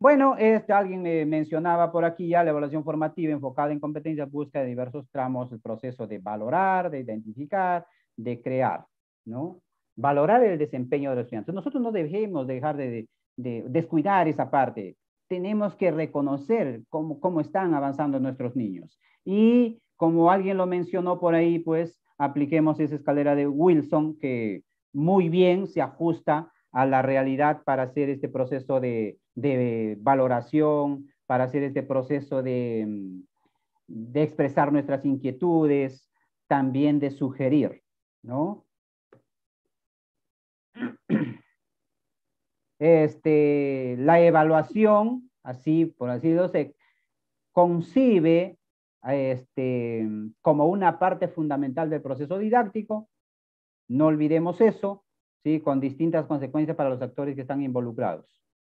Bueno, este, alguien me mencionaba por aquí ya la evaluación formativa enfocada en competencias busca de diversos tramos el proceso de valorar, de identificar, de crear, ¿no? Valorar el desempeño de los estudiantes. Nosotros no debemos dejar de, descuidar esa parte. Tenemos que reconocer cómo, cómo están avanzando nuestros niños. Y como alguien lo mencionó por ahí, pues apliquemos esa escalera de Wilson que muy bien se ajusta a la realidad para hacer este proceso de, valoración, para hacer este proceso mm, de, expresar nuestras inquietudes, también de sugerir, ¿no? <clears throat> Este, la evaluación, así por así decirlo, se concibe este, como una parte fundamental del proceso didáctico, no olvidemos eso, ¿sí? con distintas consecuencias para los actores que están involucrados.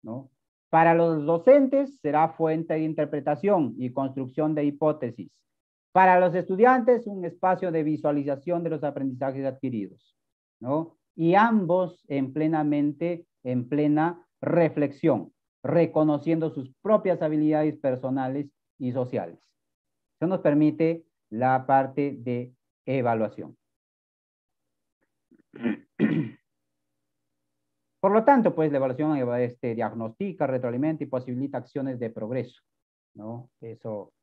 ¿no? Para los docentes será fuente de interpretación y construcción de hipótesis. Para los estudiantes, un espacio de visualización de los aprendizajes adquiridos. ¿no? Y ambos en plenamente, en plena reflexión, reconociendo sus propias habilidades personales y sociales. Eso nos permite la parte de evaluación. <clears throat> Por lo tanto, pues la evaluación eh, este, diagnostica, retroalimenta y posibilita acciones de progreso, ¿no? Eso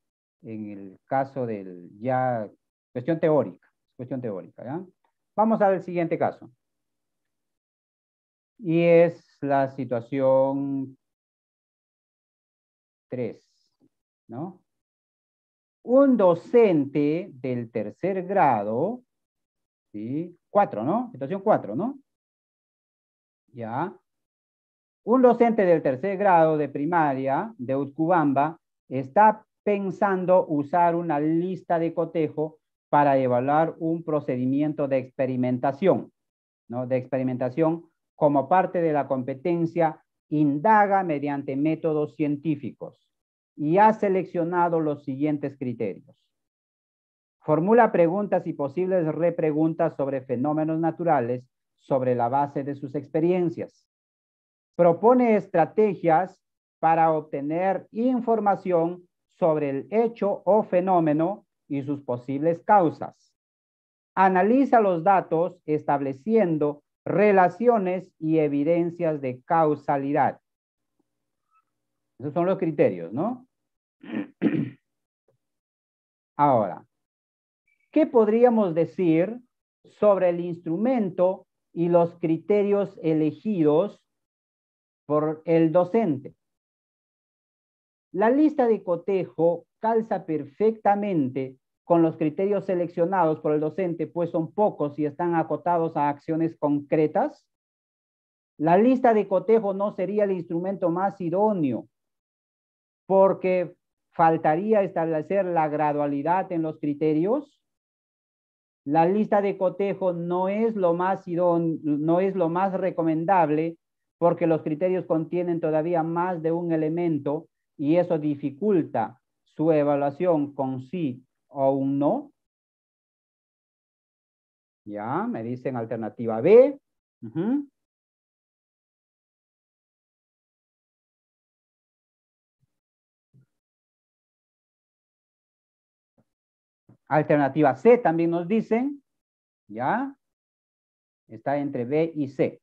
en el caso del ya, cuestión teórica, cuestión teórica, ¿ya? Vamos al siguiente caso. Y es la situación 3, ¿no? Un docente del tercer grado, ¿sí? 4, ¿no? Situación 4, ¿no? ¿ya? Un docente del tercer grado de primaria de Utcubamba está pensando usar una lista de cotejo para evaluar un procedimiento de experimentación, ¿no? De experimentación como parte de la competencia indaga mediante métodos científicos y ha seleccionado los siguientes criterios. Formula preguntas y posibles repreguntas sobre fenómenos naturales sobre la base de sus experiencias. Propone estrategias para obtener información sobre el hecho o fenómeno y sus posibles causas. Analiza los datos estableciendo relaciones y evidencias de causalidad. Esos son los criterios, ¿no? <clears throat> Ahora, ¿qué podríamos decir sobre el instrumento y los criterios elegidos por el docente. La lista de cotejo calza perfectamente con los criterios seleccionados por el docente, pues son pocos y están acotados a acciones concretas. La lista de cotejo no sería el instrumento más idóneo, porque faltaría establecer la gradualidad en los criterios la lista de cotejo no es lo más, no es lo más recomendable porque los criterios contienen todavía más de un elemento y eso dificulta su evaluación con sí o un no. Ya, me dicen alternativa B. Alternativa C también nos dicen, ¿ya? Está entre B y C.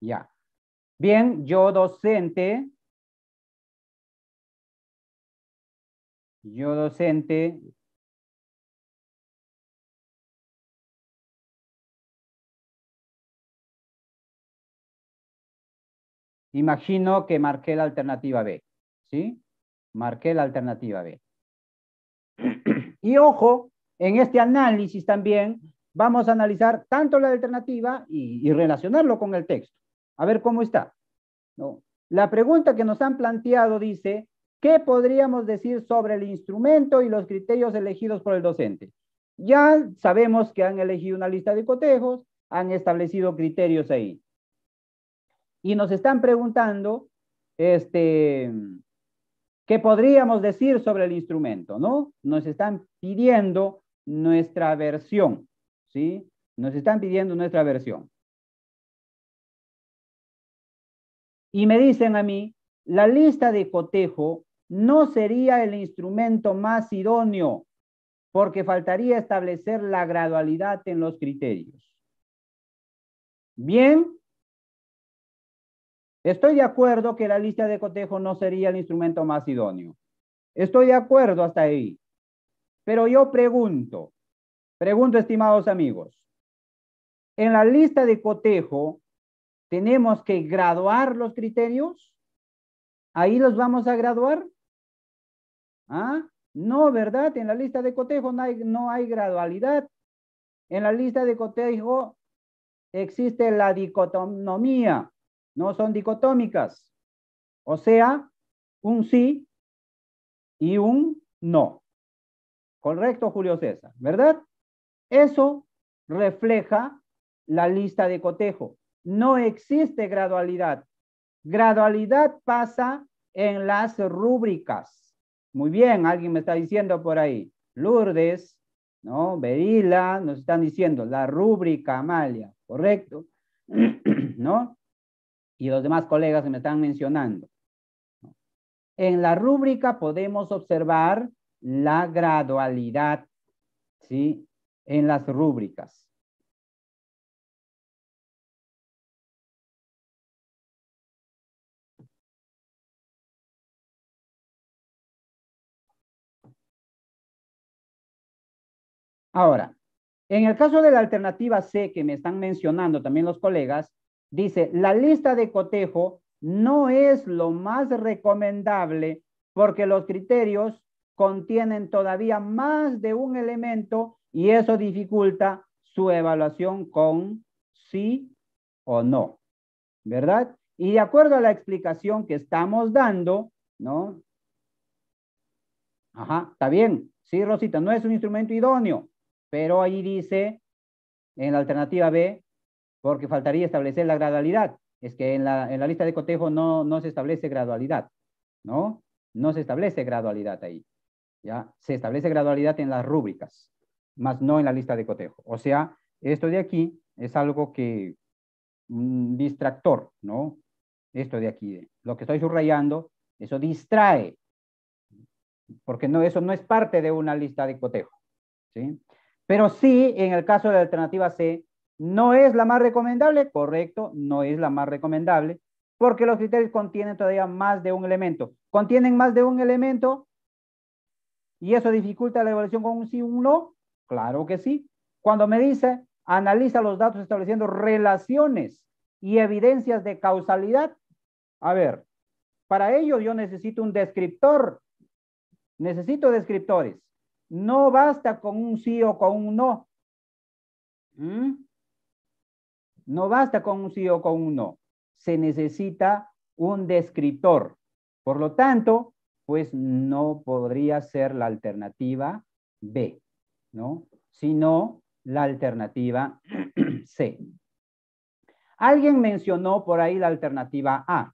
Ya. Bien, yo docente, yo docente, Imagino que marqué la alternativa B, ¿sí? Marqué la alternativa B. <clears throat> Y ojo, en este análisis también vamos a analizar tanto la alternativa y, relacionarlo con el texto. A ver cómo está. La pregunta que nos han planteado dice, ¿qué podríamos decir sobre el instrumento y los criterios elegidos por el docente? Ya sabemos que han elegido una lista de cotejos, han establecido criterios ahí. Y nos están preguntando, este, ¿qué podríamos decir sobre el instrumento? ¿No? Nos están pidiendo nuestra versión, ¿sí? Nos están pidiendo nuestra versión. Y me dicen a mí, la lista de cotejo no sería el instrumento más idóneo porque faltaría establecer la gradualidad en los criterios. Bien, Estoy de acuerdo que la lista de cotejo no sería el instrumento más idóneo. Estoy de acuerdo hasta ahí. Pero yo pregunto, pregunto estimados amigos, en la lista de cotejo tenemos que graduar los criterios. Ahí los vamos a graduar. ¿Ah? No, ¿verdad? En la lista de cotejo no hay, no hay gradualidad. En la lista de cotejo existe la dicotomía no son dicotómicas. O sea, un sí y un no. Correcto, Julio César, ¿verdad? Eso refleja la lista de cotejo. No existe gradualidad. Gradualidad pasa en las rúbricas. Muy bien, alguien me está diciendo por ahí. Lourdes, ¿no? Berila, nos están diciendo la rúbrica Amalia, ¿correcto? <clears throat> ¿No? y los demás colegas que me están mencionando. En la rúbrica podemos observar la gradualidad, ¿sí? En las rúbricas. Ahora, en el caso de la alternativa C que me están mencionando también los colegas, Dice, la lista de cotejo no es lo más recomendable porque los criterios contienen todavía más de un elemento y eso dificulta su evaluación con sí o no, ¿verdad? Y de acuerdo a la explicación que estamos dando, ¿no? Ajá, está bien. Sí, Rosita, no es un instrumento idóneo, pero ahí dice en la alternativa B, porque faltaría establecer la gradualidad. Es que en la, en la lista de cotejo no, no se establece gradualidad, ¿no? No se establece gradualidad ahí, ¿ya? Se establece gradualidad en las rúbricas, más no en la lista de cotejo. O sea, esto de aquí es algo que, un mm, distractor, ¿no? Esto de aquí, lo que estoy subrayando, eso distrae, porque no, eso no es parte de una lista de cotejo, ¿sí? Pero sí, en el caso de la alternativa C, no es la más recomendable, correcto, no es la más recomendable, porque los criterios contienen todavía más de un elemento. Contienen más de un elemento y eso dificulta la evaluación con un sí, o un no. Claro que sí. Cuando me dice, analiza los datos estableciendo relaciones y evidencias de causalidad. A ver, para ello yo necesito un descriptor. Necesito descriptores. No basta con un sí o con un no. ¿Mm? No basta con un sí o con un no. Se necesita un descriptor. Por lo tanto, pues no podría ser la alternativa B, ¿no? Sino la alternativa <clears throat> C. Alguien mencionó por ahí la alternativa A.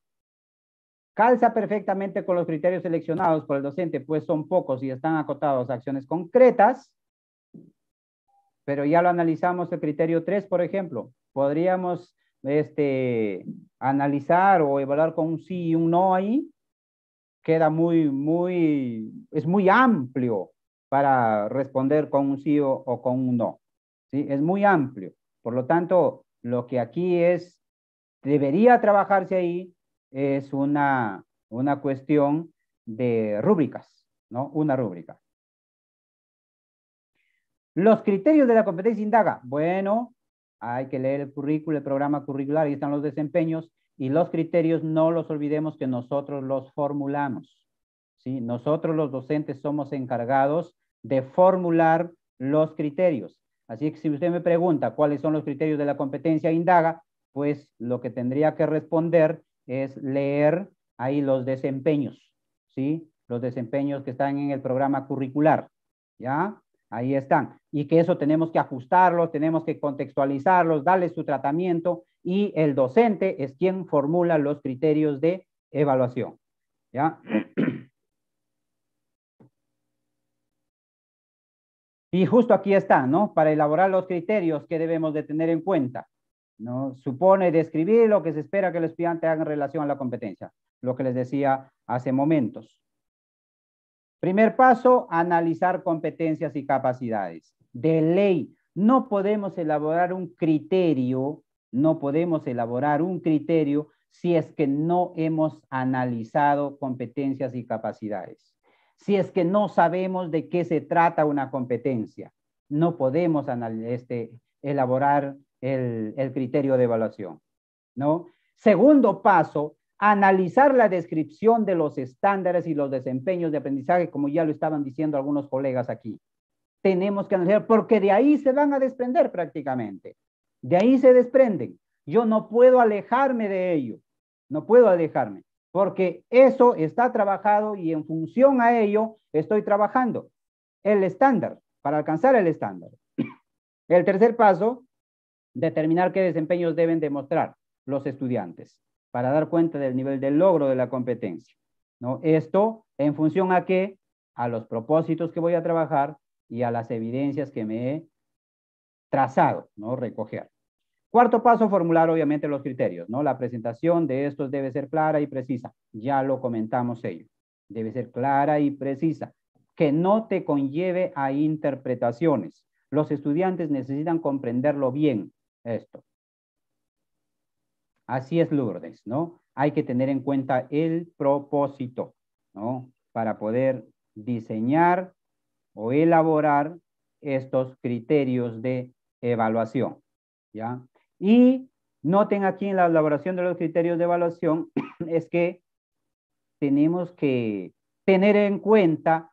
Calza perfectamente con los criterios seleccionados por el docente, pues son pocos y están acotados a acciones concretas, pero ya lo analizamos el criterio 3, por ejemplo podríamos este, analizar o evaluar con un sí y un no ahí, queda muy, muy, es muy amplio para responder con un sí o, con un no. ¿sí? Es muy amplio. Por lo tanto, lo que aquí es, debería trabajarse ahí, es una, una cuestión de rúbricas, ¿no? Una rúbrica. Los criterios de la competencia indaga. Bueno, hay que leer el currículo, el programa curricular, ahí están los desempeños y los criterios, no los olvidemos que nosotros los formulamos. ¿sí? Nosotros los docentes somos encargados de formular los criterios. Así que si usted me pregunta cuáles son los criterios de la competencia indaga, pues lo que tendría que responder es leer ahí los desempeños, ¿sí? Los desempeños que están en el programa curricular, ¿ya? ahí están. Y que eso tenemos que ajustarlo, tenemos que contextualizarlos, darle su tratamiento y el docente es quien formula los criterios de evaluación. <clears throat> Y justo aquí está, ¿no? Para elaborar los criterios que debemos de tener en cuenta. ¿no? Supone describir lo que se espera que el estudiante haga en relación a la competencia, lo que les decía hace momentos. Primer paso, analizar competencias y capacidades. De ley, no podemos elaborar un criterio, no podemos elaborar un criterio si es que no hemos analizado competencias y capacidades. Si es que no sabemos de qué se trata una competencia, no podemos este, elaborar el, el criterio de evaluación, ¿no? Segundo paso, analizar la descripción de los estándares y los desempeños de aprendizaje, como ya lo estaban diciendo algunos colegas aquí. Tenemos que analizar, porque de ahí se van a desprender prácticamente. De ahí se desprenden. Yo no puedo alejarme de ello. No puedo alejarme, porque eso está trabajado y en función a ello estoy trabajando. El estándar, para alcanzar el estándar. El tercer paso, determinar qué desempeños deben demostrar los estudiantes para dar cuenta del nivel del logro de la competencia. ¿no? Esto en función a qué? A los propósitos que voy a trabajar y a las evidencias que me he trazado, ¿no? Recoger. Cuarto paso, formular obviamente los criterios, ¿no? La presentación de estos debe ser clara y precisa. Ya lo comentamos ello. Debe ser clara y precisa. Que no te conlleve a interpretaciones. Los estudiantes necesitan comprenderlo bien, esto. Así es, Lourdes, ¿no? Hay que tener en cuenta el propósito, ¿no? Para poder diseñar o elaborar estos criterios de evaluación, ¿ya? Y noten aquí en la elaboración de los criterios de evaluación <clears throat> es que tenemos que tener en cuenta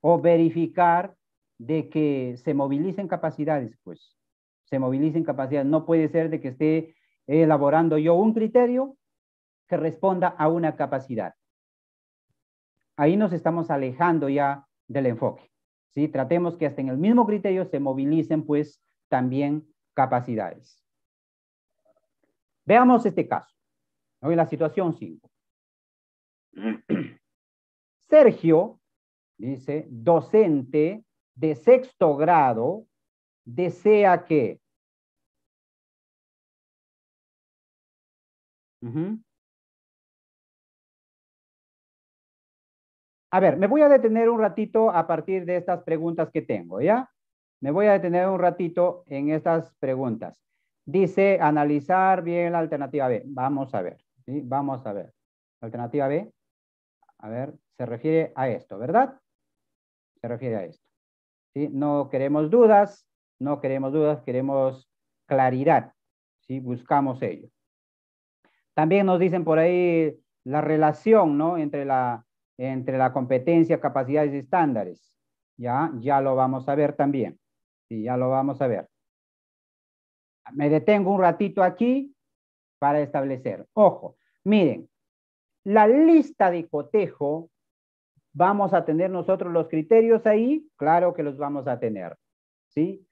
o verificar de que se movilicen capacidades, pues, se movilicen capacidades. No puede ser de que esté eh, elaborando yo un criterio que responda a una capacidad. Ahí nos estamos alejando ya del enfoque. Si Tratemos que hasta en el mismo criterio se movilicen pues también capacidades. Veamos este caso, Hoy la situación 5. <clears throat> Sergio, dice, docente de sexto grado, desea que A ver, me voy a detener un ratito a partir de estas preguntas que tengo, ¿ya? Me voy a detener un ratito en estas preguntas. Dice analizar bien la alternativa B. Vamos a ver, Vamos a ver. Alternativa B, a ver, se refiere a esto, ¿verdad? Se refiere a esto. No queremos dudas, no queremos dudas, queremos claridad, ¿sí? Buscamos ello. También nos dicen por ahí la relación, ¿no? Entre la, entre la competencia, capacidades y estándares. Ya, ya lo vamos a ver también. Sí, ya lo vamos a ver. Me detengo un ratito aquí para establecer. Ojo, miren, la lista de cotejo, vamos a tener nosotros los criterios ahí, claro que los vamos a tener, ¿sí?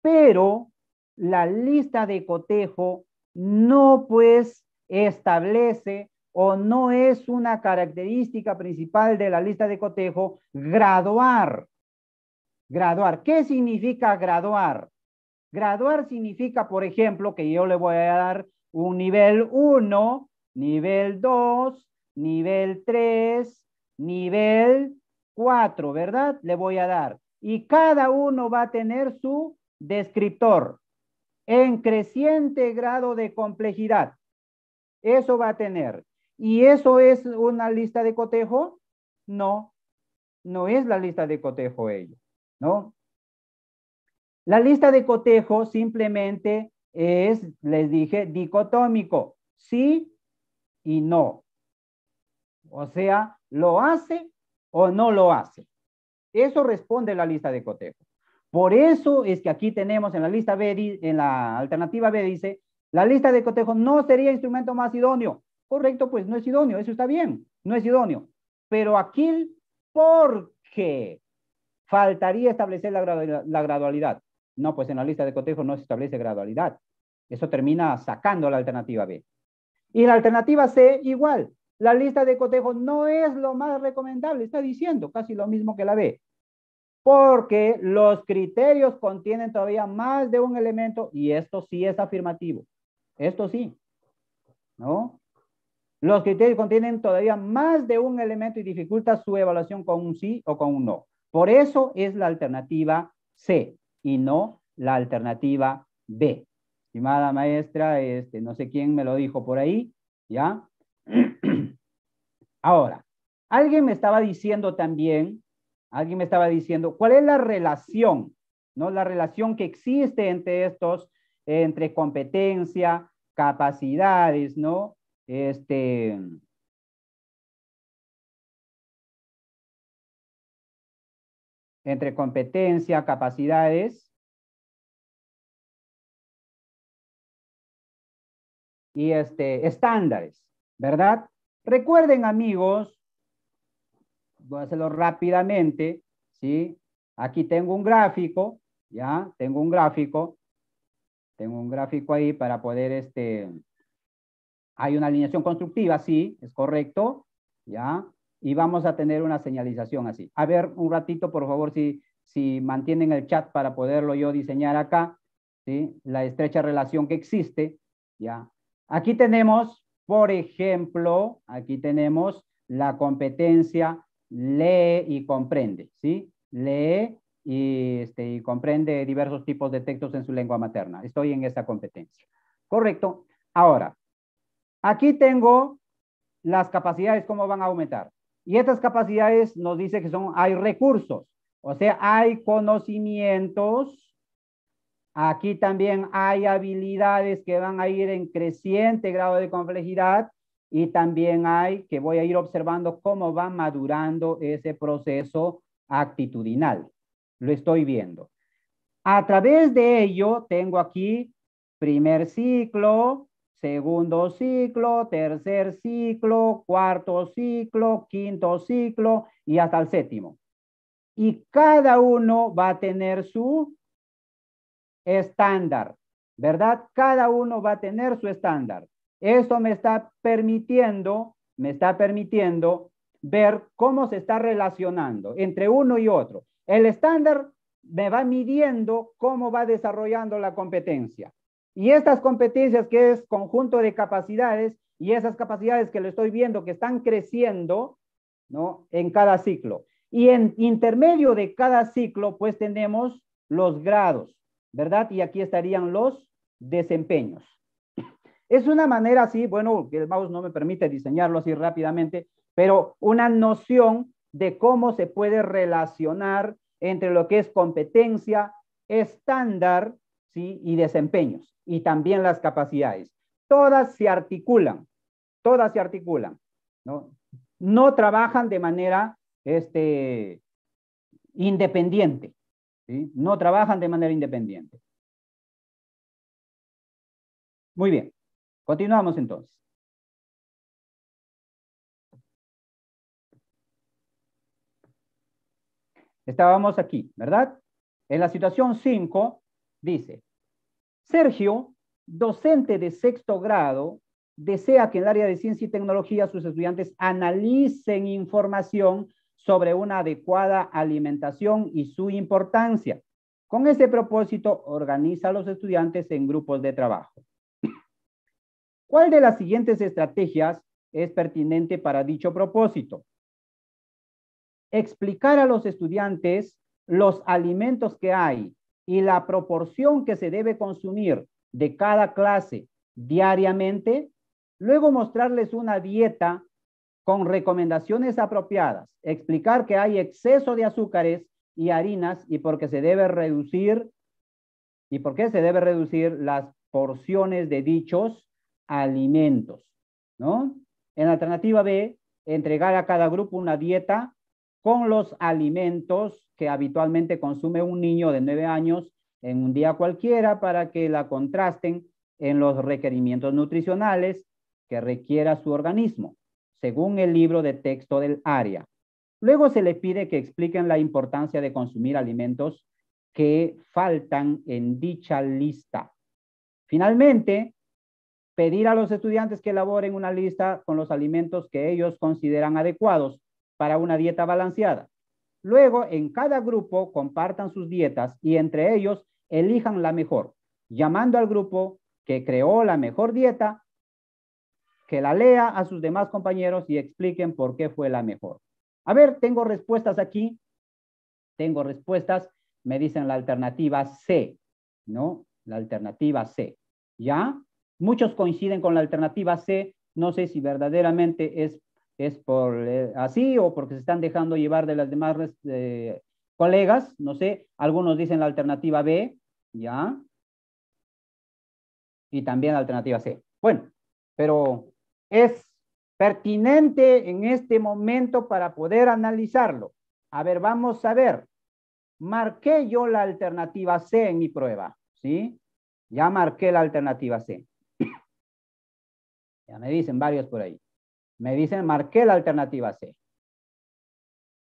Pero la lista de cotejo no pues establece o no es una característica principal de la lista de cotejo graduar. Graduar. ¿Qué significa graduar? Graduar significa, por ejemplo, que yo le voy a dar un nivel 1, nivel 2, nivel 3, nivel 4, ¿verdad? Le voy a dar. Y cada uno va a tener su descriptor en creciente grado de complejidad. Eso va a tener. ¿Y eso es una lista de cotejo? No, no es la lista de cotejo ello, ¿no? La lista de cotejo simplemente es, les dije, dicotómico, sí y no. O sea, lo hace o no lo hace. Eso responde la lista de cotejo. Por eso es que aquí tenemos en la lista B, en la alternativa B dice, la lista de cotejo no sería instrumento más idóneo. Correcto, pues no es idóneo, eso está bien, no es idóneo. Pero aquí, porque faltaría establecer la, gradualidad. No, pues en la lista de cotejo no se establece gradualidad. Eso termina sacando la alternativa B. Y la alternativa C, igual. La lista de cotejo no es lo más recomendable, está diciendo casi lo mismo que la B porque los criterios contienen todavía más de un elemento y esto sí es afirmativo. Esto sí, ¿no? Los criterios contienen todavía más de un elemento y dificulta su evaluación con un sí o con un no. Por eso es la alternativa C y no la alternativa B. Estimada maestra, este, no sé quién me lo dijo por ahí, ¿ya? <clears throat> Ahora, alguien me estaba diciendo también, alguien me estaba diciendo, ¿cuál es la relación, no? La relación que existe entre estos entre competencia, capacidades, ¿no? Este, entre competencia, capacidades. Y este, estándares, ¿verdad? Recuerden, amigos, voy a hacerlo rápidamente, ¿sí? Aquí tengo un gráfico, ¿ya? Tengo un gráfico tengo un gráfico ahí para poder, este, hay una alineación constructiva, sí, es correcto, ¿ya? Y vamos a tener una señalización así. A ver, un ratito, por favor, si, si mantienen el chat para poderlo yo diseñar acá, ¿sí? La estrecha relación que existe, ¿ya? Aquí tenemos, por ejemplo, aquí tenemos la competencia lee y comprende, ¿sí? Lee este, y, comprende diversos tipos de textos en su lengua materna. Estoy en esa competencia. Correcto. Ahora, aquí tengo las capacidades, cómo van a aumentar. Y estas capacidades nos dice que son, hay recursos, o sea, hay conocimientos, Aquí también hay habilidades que van a ir en creciente grado de complejidad y también hay que voy a ir observando cómo va madurando ese proceso actitudinal lo estoy viendo. A través de ello tengo aquí primer ciclo, segundo ciclo, tercer ciclo, cuarto ciclo, quinto ciclo y hasta el séptimo. Y cada uno va a tener su estándar, ¿verdad? Cada uno va a tener su estándar. Esto me está permitiendo, me está permitiendo ver cómo se está relacionando entre uno y otro. El estándar me va midiendo cómo va desarrollando la competencia. Y estas competencias que es conjunto de capacidades y esas capacidades que lo estoy viendo que están creciendo, ¿no? En cada ciclo. Y en intermedio de cada ciclo, pues tenemos los grados, ¿verdad? Y aquí estarían los desempeños. Es una manera así, bueno, el mouse no me permite diseñarlo así rápidamente, pero una noción de cómo se puede relacionar entre lo que es competencia, estándar y desempeños, y también las capacidades. Todas se articulan, todas se articulan, ¿no? trabajan de manera este, independiente, No trabajan de manera independiente. Muy bien, continuamos entonces. Estábamos aquí, ¿verdad? En la situación 5 dice, Sergio, docente de sexto grado, desea que en el área de ciencia y tecnología sus estudiantes analicen información sobre una adecuada alimentación y su importancia. Con ese propósito, organiza a los estudiantes en grupos de trabajo. ¿Cuál de las siguientes estrategias es pertinente para dicho propósito? explicar a los estudiantes los alimentos que hay y la proporción que se debe consumir de cada clase diariamente, luego mostrarles una dieta con recomendaciones apropiadas, explicar que hay exceso de azúcares y harinas y por qué se debe reducir y por qué se debe reducir las porciones de dichos alimentos, ¿no? En alternativa B, entregar a cada grupo una dieta con los alimentos que habitualmente consume un niño de nueve años en un día cualquiera para que la contrasten en los requerimientos nutricionales que requiera su organismo, según el libro de texto del área. Luego se le pide que expliquen la importancia de consumir alimentos que faltan en dicha lista. Finalmente, pedir a los estudiantes que elaboren una lista con los alimentos que ellos consideran adecuados para una dieta balanceada. Luego, en cada grupo compartan sus dietas y entre ellos elijan la mejor, llamando al grupo que creó la mejor dieta, que la lea a sus demás compañeros y expliquen por qué fue la mejor. A ver, tengo respuestas aquí. Tengo respuestas. Me dicen la alternativa C, ¿no? La alternativa C. ¿Ya? Muchos coinciden con la alternativa C. No sé si verdaderamente es es por eh, así o porque se están dejando llevar de las demás eh, colegas, no sé, algunos dicen la alternativa B, ¿ya? Y también la alternativa C. Bueno, pero es pertinente en este momento para poder analizarlo. A ver, vamos a ver. Marqué yo la alternativa C en mi prueba, ¿sí? Ya marqué la alternativa C. <clears throat> ya me dicen varios por ahí. Me dicen, marqué la alternativa C.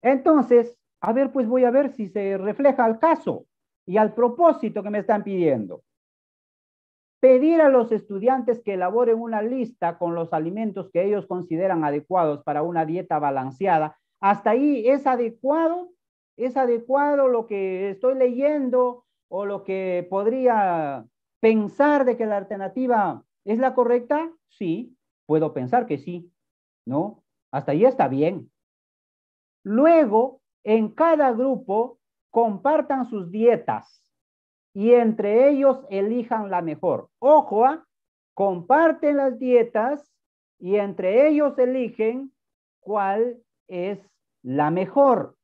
Entonces, a ver, pues voy a ver si se refleja al caso y al propósito que me están pidiendo. Pedir a los estudiantes que elaboren una lista con los alimentos que ellos consideran adecuados para una dieta balanceada. Hasta ahí es adecuado, es adecuado lo que estoy leyendo o lo que podría pensar de que la alternativa es la correcta. Sí, puedo pensar que sí, ¿no? Hasta ahí está bien. Luego, en cada grupo, compartan sus dietas y entre ellos elijan la mejor. Ojo, ¿ah? comparten las dietas y entre ellos eligen cuál es la mejor.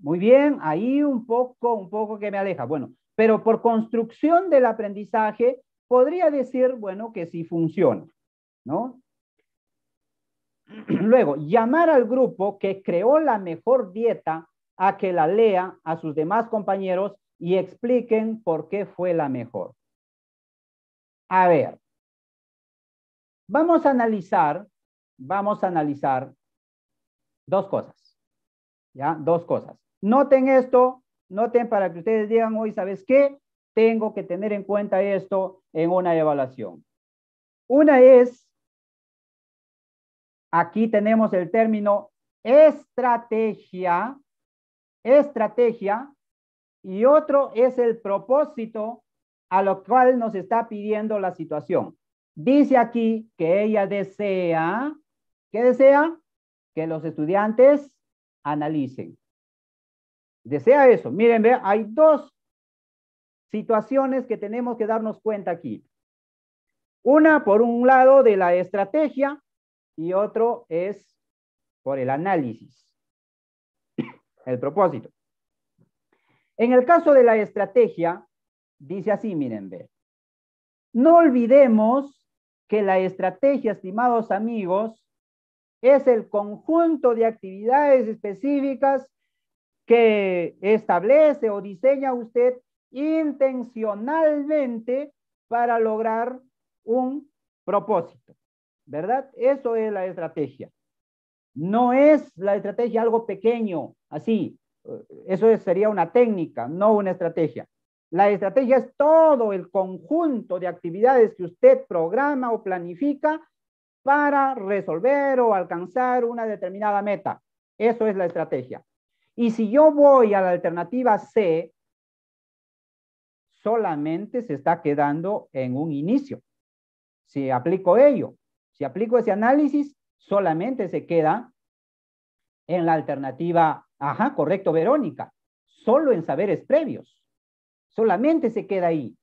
Muy bien, ahí un poco, un poco que me aleja. Bueno, pero por construcción del aprendizaje, podría decir, bueno, que sí funciona, ¿no? Luego, llamar al grupo que creó la mejor dieta a que la lea a sus demás compañeros y expliquen por qué fue la mejor. A ver, vamos a analizar, vamos a analizar dos cosas, ¿ya? Dos cosas. Noten esto, noten para que ustedes digan hoy, ¿sabes qué? Tengo que tener en cuenta esto en una evaluación. Una es Aquí tenemos el término estrategia, estrategia, y otro es el propósito a lo cual nos está pidiendo la situación. Dice aquí que ella desea, ¿qué desea? Que los estudiantes analicen. Desea eso. Miren, ve, hay dos situaciones que tenemos que darnos cuenta aquí. Una, por un lado, de la estrategia y otro es por el análisis, el propósito. En el caso de la estrategia, dice así, miren, ve. No olvidemos que la estrategia, estimados amigos, es el conjunto de actividades específicas que establece o diseña usted intencionalmente para lograr un propósito. ¿verdad? Eso es la estrategia. No es la estrategia algo pequeño, así. Eh, eso sería una técnica, no una estrategia. La estrategia es todo el conjunto de actividades que usted programa o planifica para resolver o alcanzar una determinada meta. Eso es la estrategia. Y si yo voy a la alternativa C, solamente se está quedando en un inicio. Si aplico ello, si aplico ese análisis, solamente se queda en la alternativa, ajá, correcto, Verónica, solo en saberes previos. Solamente se queda ahí.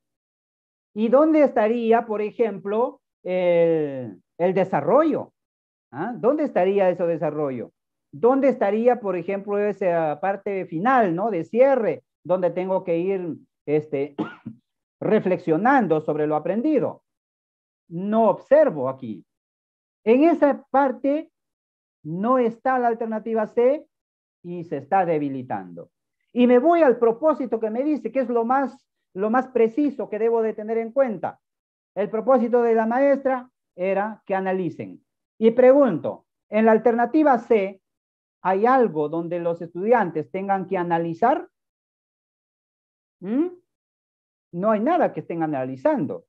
¿Y dónde estaría, por ejemplo, el, desarrollo? ¿Ah? ¿Dónde estaría ese desarrollo? ¿Dónde estaría, por ejemplo, esa parte final, ¿no? De cierre, donde tengo que ir este, <clears throat> reflexionando sobre lo aprendido. No observo aquí. En esa parte no está la alternativa C y se está debilitando. Y me voy al propósito que me dice, que es lo más, lo más preciso que debo de tener en cuenta. El propósito de la maestra era que analicen. Y pregunto, en la alternativa C, ¿hay algo donde los estudiantes tengan que analizar? ¿Mm? No hay nada que estén analizando.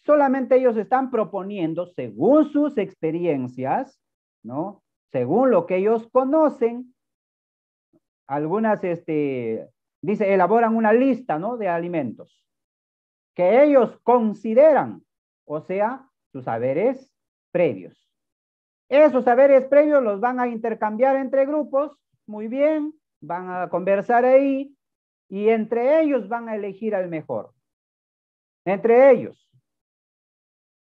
Solamente ellos están proponiendo, según sus experiencias, ¿no? Según lo que ellos conocen, algunas, este, dice, elaboran una lista, ¿no? De alimentos que ellos consideran, o sea, sus saberes previos. Esos saberes previos los van a intercambiar entre grupos, muy bien, van a conversar ahí y entre ellos van a elegir al mejor. Entre ellos,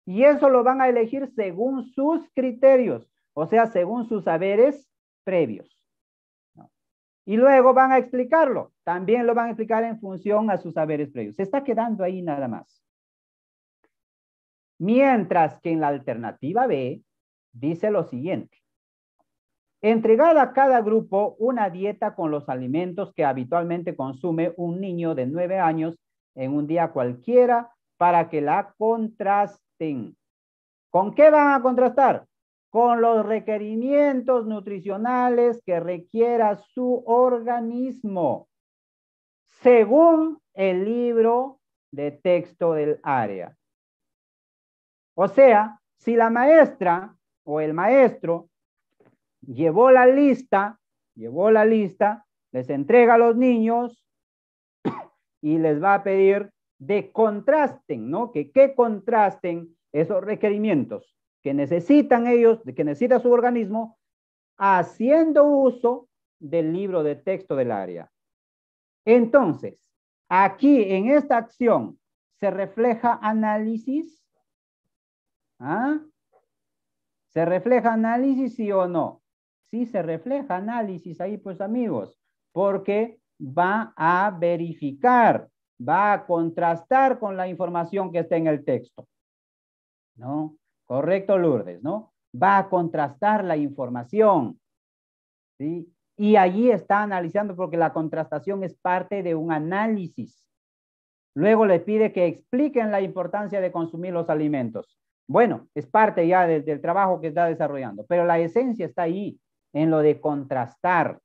y eso lo van a elegir según sus criterios, o sea, según sus saberes previos. Y luego van a explicarlo. También lo van a explicar en función a sus saberes previos. Se está quedando ahí nada más. Mientras que en la alternativa B dice lo siguiente. Entregada a cada grupo una dieta con los alimentos que habitualmente consume un niño de nueve años en un día cualquiera para que la contraste ¿Con qué van a contrastar? Con los requerimientos nutricionales que requiera su organismo, según el libro de texto del área. O sea, si la maestra o el maestro llevó la lista, llevó la lista, les entrega a los niños <coughs> y les va a pedir de contrasten, ¿no? Que, contrasten esos requerimientos que necesitan ellos, que necesita su organismo, haciendo uso del libro de texto del área. Entonces, aquí en esta acción se refleja análisis. ¿ah? ¿Se refleja análisis, sí o no? Sí, se refleja análisis ahí, pues amigos, porque va a verificar va a contrastar con la información que está en el texto. ¿No? Correcto, Lourdes, ¿no? Va a contrastar la información. Y allí está analizando porque la contrastación es parte de un análisis. Luego le pide que expliquen la importancia de consumir los alimentos. Bueno, es parte ya del trabajo que está desarrollando, pero la esencia está ahí, en lo de contrastar.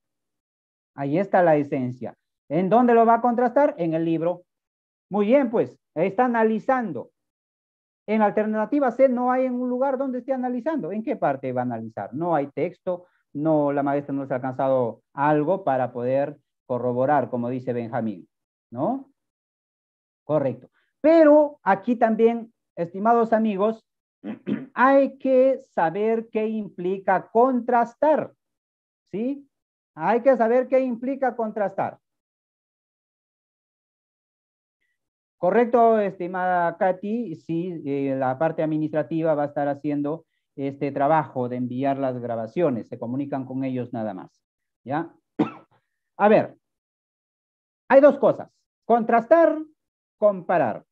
Ahí está la esencia. ¿En dónde lo va a contrastar? En el libro. Muy bien, pues, está analizando. En alternativa C no hay en un lugar donde esté analizando. ¿En qué parte va a analizar? No hay texto, no, la maestra no se ha alcanzado algo para poder corroborar, como dice Benjamín, ¿no? Correcto. Pero aquí también, estimados amigos, <clears throat> hay que saber qué implica contrastar, ¿sí? Hay que saber qué implica contrastar. Correcto, estimada Katy, sí, eh, la parte administrativa va a estar haciendo este trabajo de enviar las grabaciones, se comunican con ellos nada más. ¿Ya? A ver, hay dos cosas, contrastar, comparar.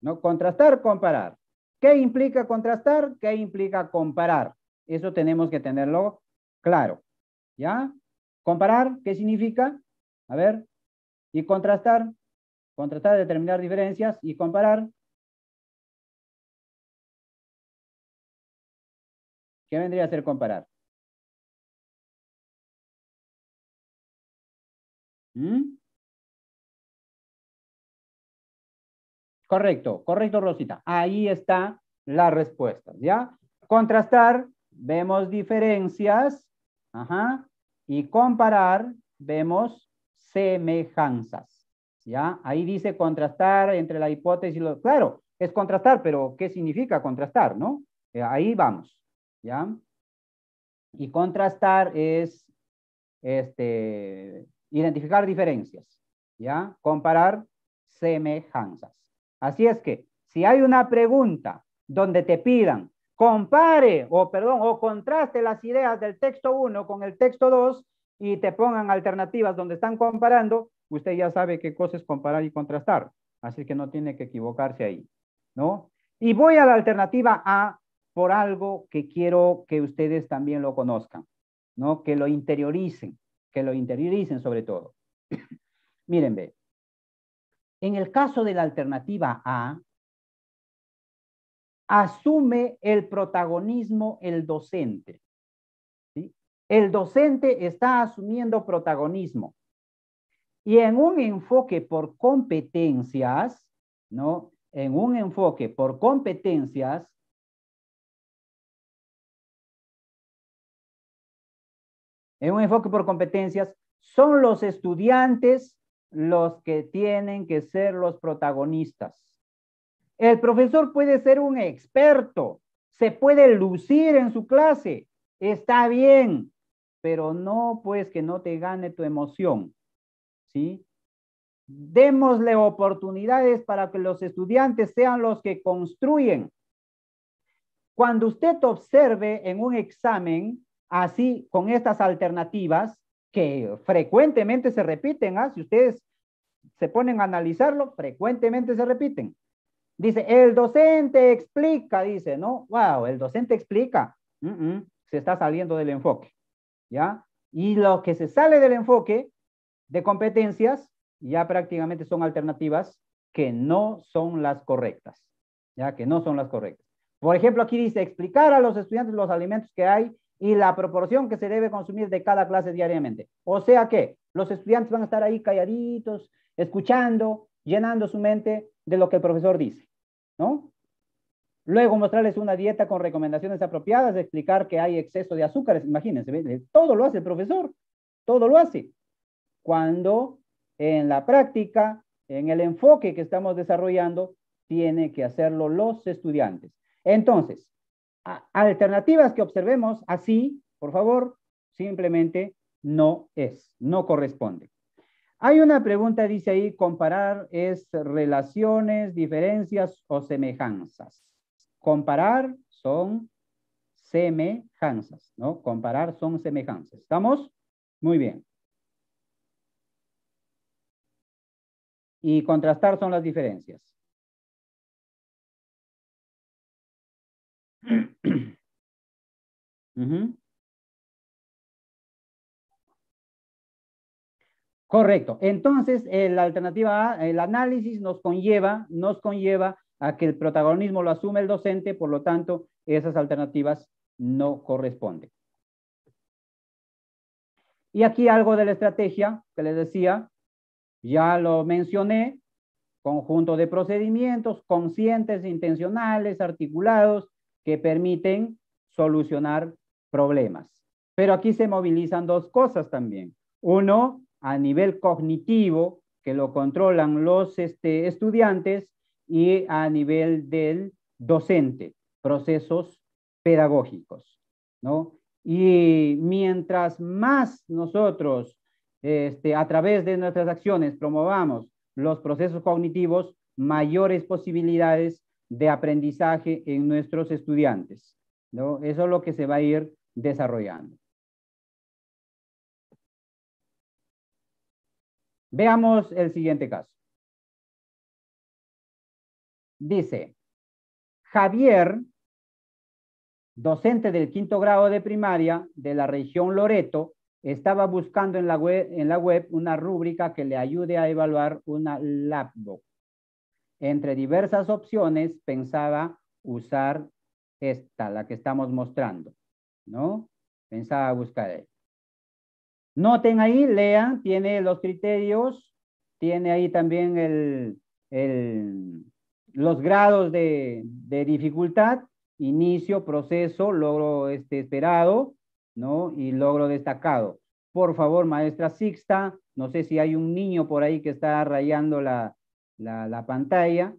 ¿No? Contrastar, comparar. ¿Qué implica contrastar? ¿Qué implica comparar? Eso tenemos que tenerlo claro. ¿Ya? Comparar, ¿qué significa? A ver. Y contrastar, Contrastar, determinar diferencias y comparar, ¿qué vendría a ser comparar? ¿Mm? Correcto, correcto, Rosita. Ahí está la respuesta, ¿ya? Contrastar, vemos diferencias, y comparar, vemos semejanzas. ¿ya? Ahí dice contrastar entre la hipótesis y lo... Claro, es contrastar, pero ¿qué significa contrastar, no? Eh, ahí vamos, ¿ya? Y contrastar es este, identificar diferencias, ¿ya? Comparar semejanzas. Así es que, si hay una pregunta donde te pidan, compare o, perdón, o contraste las ideas del texto 1 con el texto 2 y te pongan alternativas donde están comparando, usted ya sabe qué cosa es comparar y contrastar, así que no tiene que equivocarse ahí, ¿no? Y voy a la alternativa A por algo que quiero que ustedes también lo conozcan, ¿no? Que lo interioricen, que lo interioricen sobre todo. <coughs> Miren, En el caso de la alternativa A, asume el protagonismo el docente. ¿sí? El docente está asumiendo protagonismo. Y en un enfoque por competencias, ¿no? En un enfoque por competencias, en un enfoque por competencias, son los estudiantes los que tienen que ser los protagonistas. El profesor puede ser un experto, se puede lucir en su clase, está bien, pero no pues que no te gane tu emoción. ¿sí? Démosle oportunidades para que los estudiantes sean los que construyen. Cuando usted observe en un examen, así con estas alternativas, que frecuentemente se repiten, ¿ah? si ustedes se ponen a analizarlo, frecuentemente se repiten. Dice, el docente explica, dice, ¿no? Wow, el docente explica. Mm, mm, se está saliendo del enfoque, ¿ya? Y lo que se sale del enfoque de competencias ya prácticamente son alternativas que no son las correctas, ya que no son las correctas. Por ejemplo, aquí dice explicar a los estudiantes los alimentos que hay y la proporción que se debe consumir de cada clase diariamente. O sea que los estudiantes van a estar ahí calladitos, escuchando, llenando su mente de lo que el profesor dice, ¿no? Luego mostrarles una dieta con recomendaciones apropiadas, explicar que hay exceso de azúcares, imagínense, todo lo hace el profesor, todo lo hace cuando en la práctica, en el enfoque que estamos desarrollando, tiene que hacerlo los estudiantes. Entonces, alternativas que observemos así, por favor, simplemente no es, no corresponde. Hay una pregunta, dice ahí, comparar es relaciones, diferencias o semejanzas. Comparar son semejanzas, ¿no? Comparar son semejanzas. ¿Estamos? Muy bien. y contrastar son las diferencias. <clears throat> Correcto. Entonces, la alternativa A, el análisis nos conlleva, nos conlleva a que el protagonismo lo asume el docente, por lo tanto, esas alternativas no corresponden. Y aquí algo de la estrategia que les decía, ya lo mencioné, conjunto de procedimientos conscientes, intencionales, articulados, que permiten solucionar problemas. Pero aquí se movilizan dos cosas también. Uno, a nivel cognitivo, que lo controlan los este, estudiantes, y a nivel del docente, procesos pedagógicos, Y mientras más nosotros este, a través de nuestras acciones promovamos los procesos cognitivos, mayores posibilidades de aprendizaje en nuestros estudiantes. ¿no? Eso es lo que se va a ir desarrollando. Veamos el siguiente caso. Dice, Javier, docente del quinto grado de primaria de la región Loreto, estaba buscando en la web, una rúbrica que le ayude a evaluar una laptop. Entre diversas opciones pensaba usar esta, la que estamos mostrando, ¿no? Pensaba buscar Noten ahí, lean, tiene los criterios, tiene ahí también los grados de, de dificultad, inicio, proceso, logro este, esperado, ¿no? Y logro destacado. Por favor, maestra Sixta, no sé si hay un niño por ahí que está rayando la, pantalla.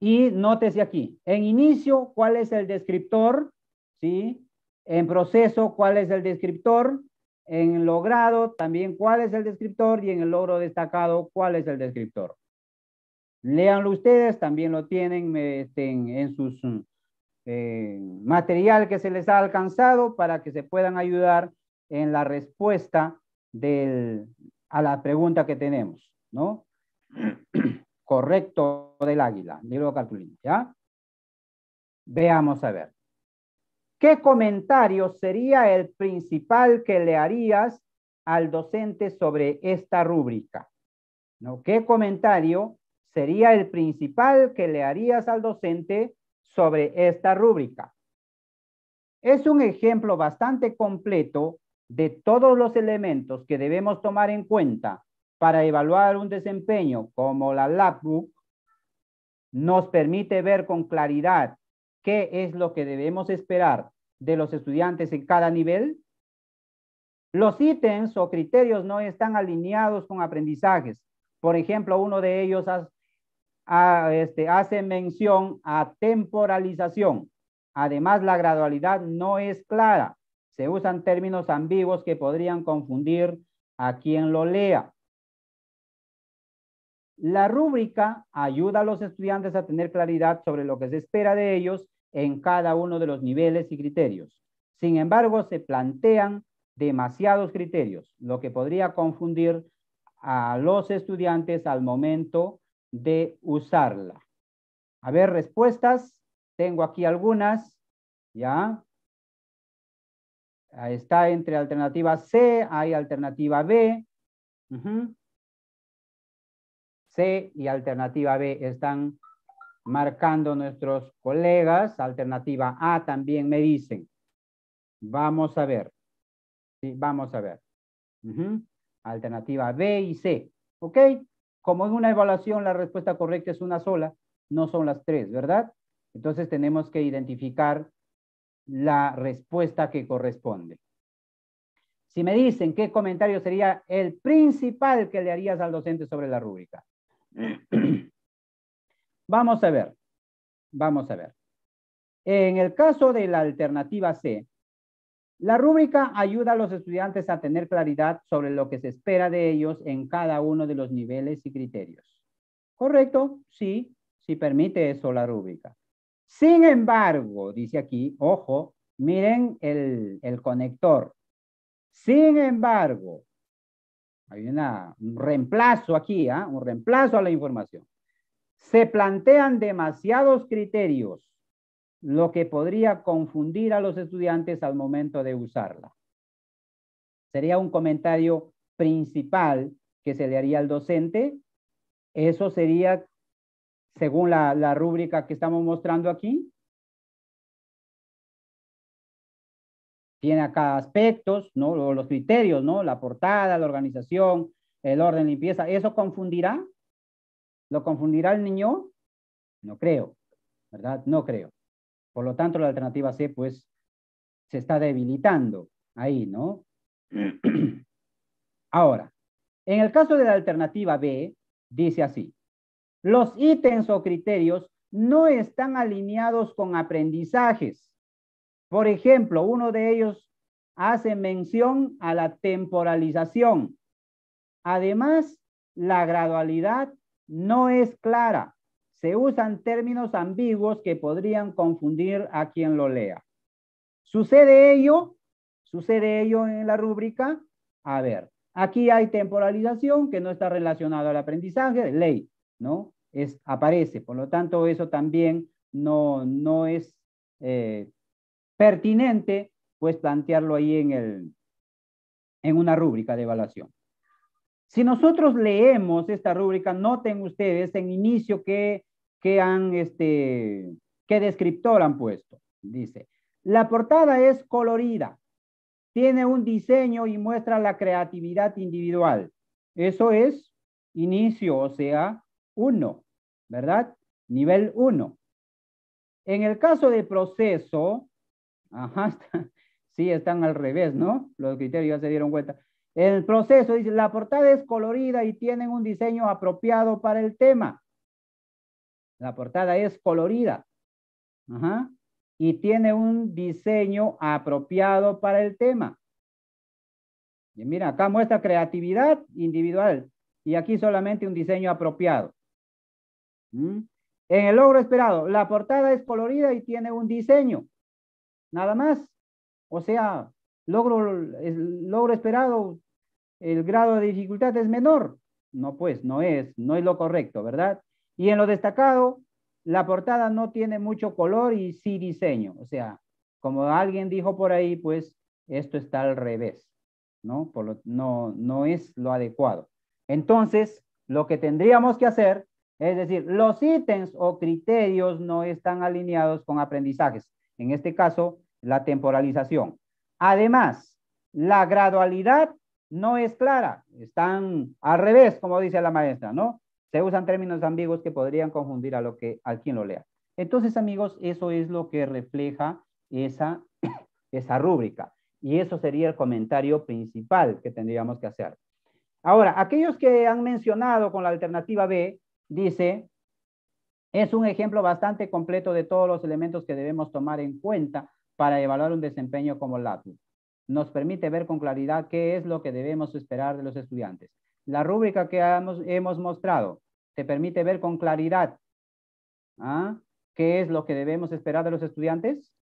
Y nótese aquí, en inicio, ¿cuál es el descriptor? ¿Sí? En proceso, ¿cuál es el descriptor? En logrado, también, ¿cuál es el descriptor? Y en el logro destacado, ¿cuál es el descriptor? Leanlo ustedes, también lo tienen este, en sus eh, material que se les ha alcanzado para que se puedan ayudar en la respuesta a la pregunta que tenemos, ¿no? <clears throat> Correcto del águila, libro ¿ya? Veamos a ver. ¿Qué comentario sería el principal que le harías al docente sobre esta rúbrica? ¿No? ¿Qué comentario sería el principal que le harías al docente sobre esta rúbrica. Es un ejemplo bastante completo de todos los elementos que debemos tomar en cuenta para evaluar un desempeño como la Labbook. Nos permite ver con claridad qué es lo que debemos esperar de los estudiantes en cada nivel. Los ítems o criterios no están alineados con aprendizajes. Por ejemplo, uno de ellos este, hace mención a temporalización. Además, la gradualidad no es clara. Se usan términos ambiguos que podrían confundir a quien lo lea. La rúbrica ayuda a los estudiantes a tener claridad sobre lo que se espera de ellos en cada uno de los niveles y criterios. Sin embargo, se plantean demasiados criterios, lo que podría confundir a los estudiantes al momento de usarla. A ver, respuestas. Tengo aquí algunas, ¿ya? está entre alternativa C, hay alternativa B. C y alternativa B están marcando nuestros colegas. Alternativa A también me dicen. Vamos a ver. vamos a ver. Alternativa B y C. ¿Ok? como en una evaluación la respuesta correcta es una sola, no son las tres, ¿verdad? Entonces tenemos que identificar la respuesta que corresponde. Si me dicen qué comentario sería el principal que le harías al docente sobre la rúbrica. <clears throat> Vamos a ver, vamos a ver. En el caso de la alternativa C, la rúbrica ayuda a los estudiantes a tener claridad sobre lo que se espera de ellos en cada uno de los niveles y criterios. Correcto, sí, si sí permite eso la rúbrica. Sin embargo, dice aquí, ojo, miren el, conector. Sin embargo, hay un reemplazo aquí, ¿ah? un reemplazo a la información. Se plantean demasiados criterios lo que podría confundir a los estudiantes al momento de usarla. Sería un comentario principal que se le haría al docente. Eso sería, según la, rúbrica que estamos mostrando aquí, tiene acá aspectos, ¿no? los criterios, ¿no? La portada, la organización, el orden, limpieza. ¿Eso confundirá? ¿Lo confundirá el niño? No creo, ¿verdad? No creo. Por lo tanto, la alternativa C, pues, se está debilitando ahí, ¿no? <clears throat> Ahora, en el caso de la alternativa B, dice así, los ítems o criterios no están alineados con aprendizajes. Por ejemplo, uno de ellos hace mención a la temporalización. Además, la gradualidad no es clara se usan términos ambiguos que podrían confundir a quien lo lea. ¿Sucede ello? ¿Sucede ello en la rúbrica? A ver, aquí hay temporalización que no está relacionada al aprendizaje, ley, ¿no? Es, aparece, por lo tanto eso también no, es eh, pertinente pues plantearlo ahí en, el, en una rúbrica de evaluación. Si nosotros leemos esta rúbrica, noten ustedes en inicio que han, este, qué descriptor han puesto. Dice, la portada es colorida, tiene un diseño y muestra la creatividad individual. Eso es inicio, o sea, uno, ¿verdad? Nivel uno. En el caso de proceso, ajá, <laughs> sí, están al revés, ¿no? Los criterios ya se dieron cuenta. El proceso dice, la portada es colorida y tienen un diseño apropiado para el tema. La portada es colorida. Y tiene un diseño apropiado para el tema. Y mira, acá muestra creatividad individual. Y aquí solamente un diseño apropiado. ¿Mm? En el logro esperado, la portada es colorida y tiene un diseño. Nada más. O sea, logro, el logro esperado, el grado de dificultad es menor. No, pues, no es, no es lo correcto, ¿verdad? Y en lo destacado, la portada no tiene mucho color y sí diseño. O sea, como alguien dijo por ahí, pues esto está al revés, ¿no? no, no es lo adecuado. Entonces, lo que tendríamos que hacer es decir, los ítems o criterios no están alineados con aprendizajes. En este caso, la temporalización. Además, la gradualidad no es clara. Están al revés, como dice la maestra, ¿no? Se usan términos ambiguos que podrían confundir a lo que, quien lo lea. Entonces, amigos, eso es lo que refleja esa, <coughs> esa rúbrica. Y eso sería el comentario principal que tendríamos que hacer. Ahora, aquellos que han mencionado con la alternativa B, dice, es un ejemplo bastante completo de todos los elementos que debemos tomar en cuenta para evaluar un desempeño como LATU. Nos permite ver con claridad qué es lo que debemos esperar de los estudiantes la rúbrica que hemos, mostrado te permite ver con claridad ¿ah? qué es lo que debemos esperar de los estudiantes.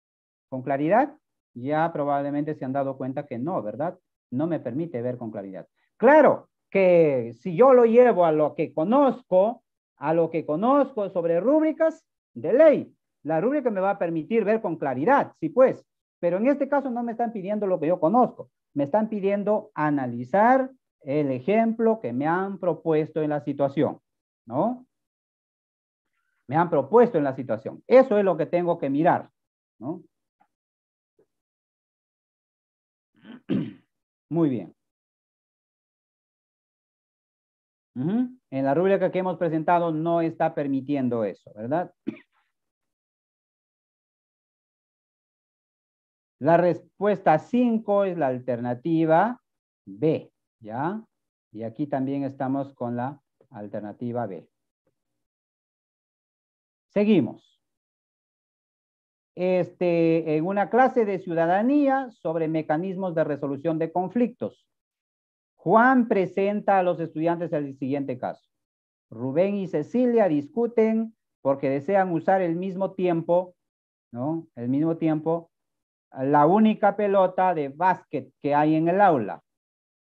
Con claridad, ya probablemente se han dado cuenta que no, ¿verdad? No me permite ver con claridad. Claro que si yo lo llevo a lo que conozco, a lo que conozco sobre rúbricas, de ley, la rúbrica me va a permitir ver con claridad, sí pues, pero en este caso no me están pidiendo lo que yo conozco, me están pidiendo analizar el ejemplo que me han propuesto en la situación, ¿no? Me han propuesto en la situación. Eso es lo que tengo que mirar, ¿no? <clears throat> Muy bien. En la rúbrica que hemos presentado no está permitiendo eso, ¿verdad? <clears throat> La respuesta 5 es la alternativa B. ¿Ya? Y aquí también estamos con la alternativa B. Seguimos. Este, en una clase de ciudadanía sobre mecanismos de resolución de conflictos. Juan presenta a los estudiantes el siguiente caso. Rubén y Cecilia discuten porque desean usar el mismo tiempo, ¿no? El mismo tiempo, la única pelota de básquet que hay en el aula.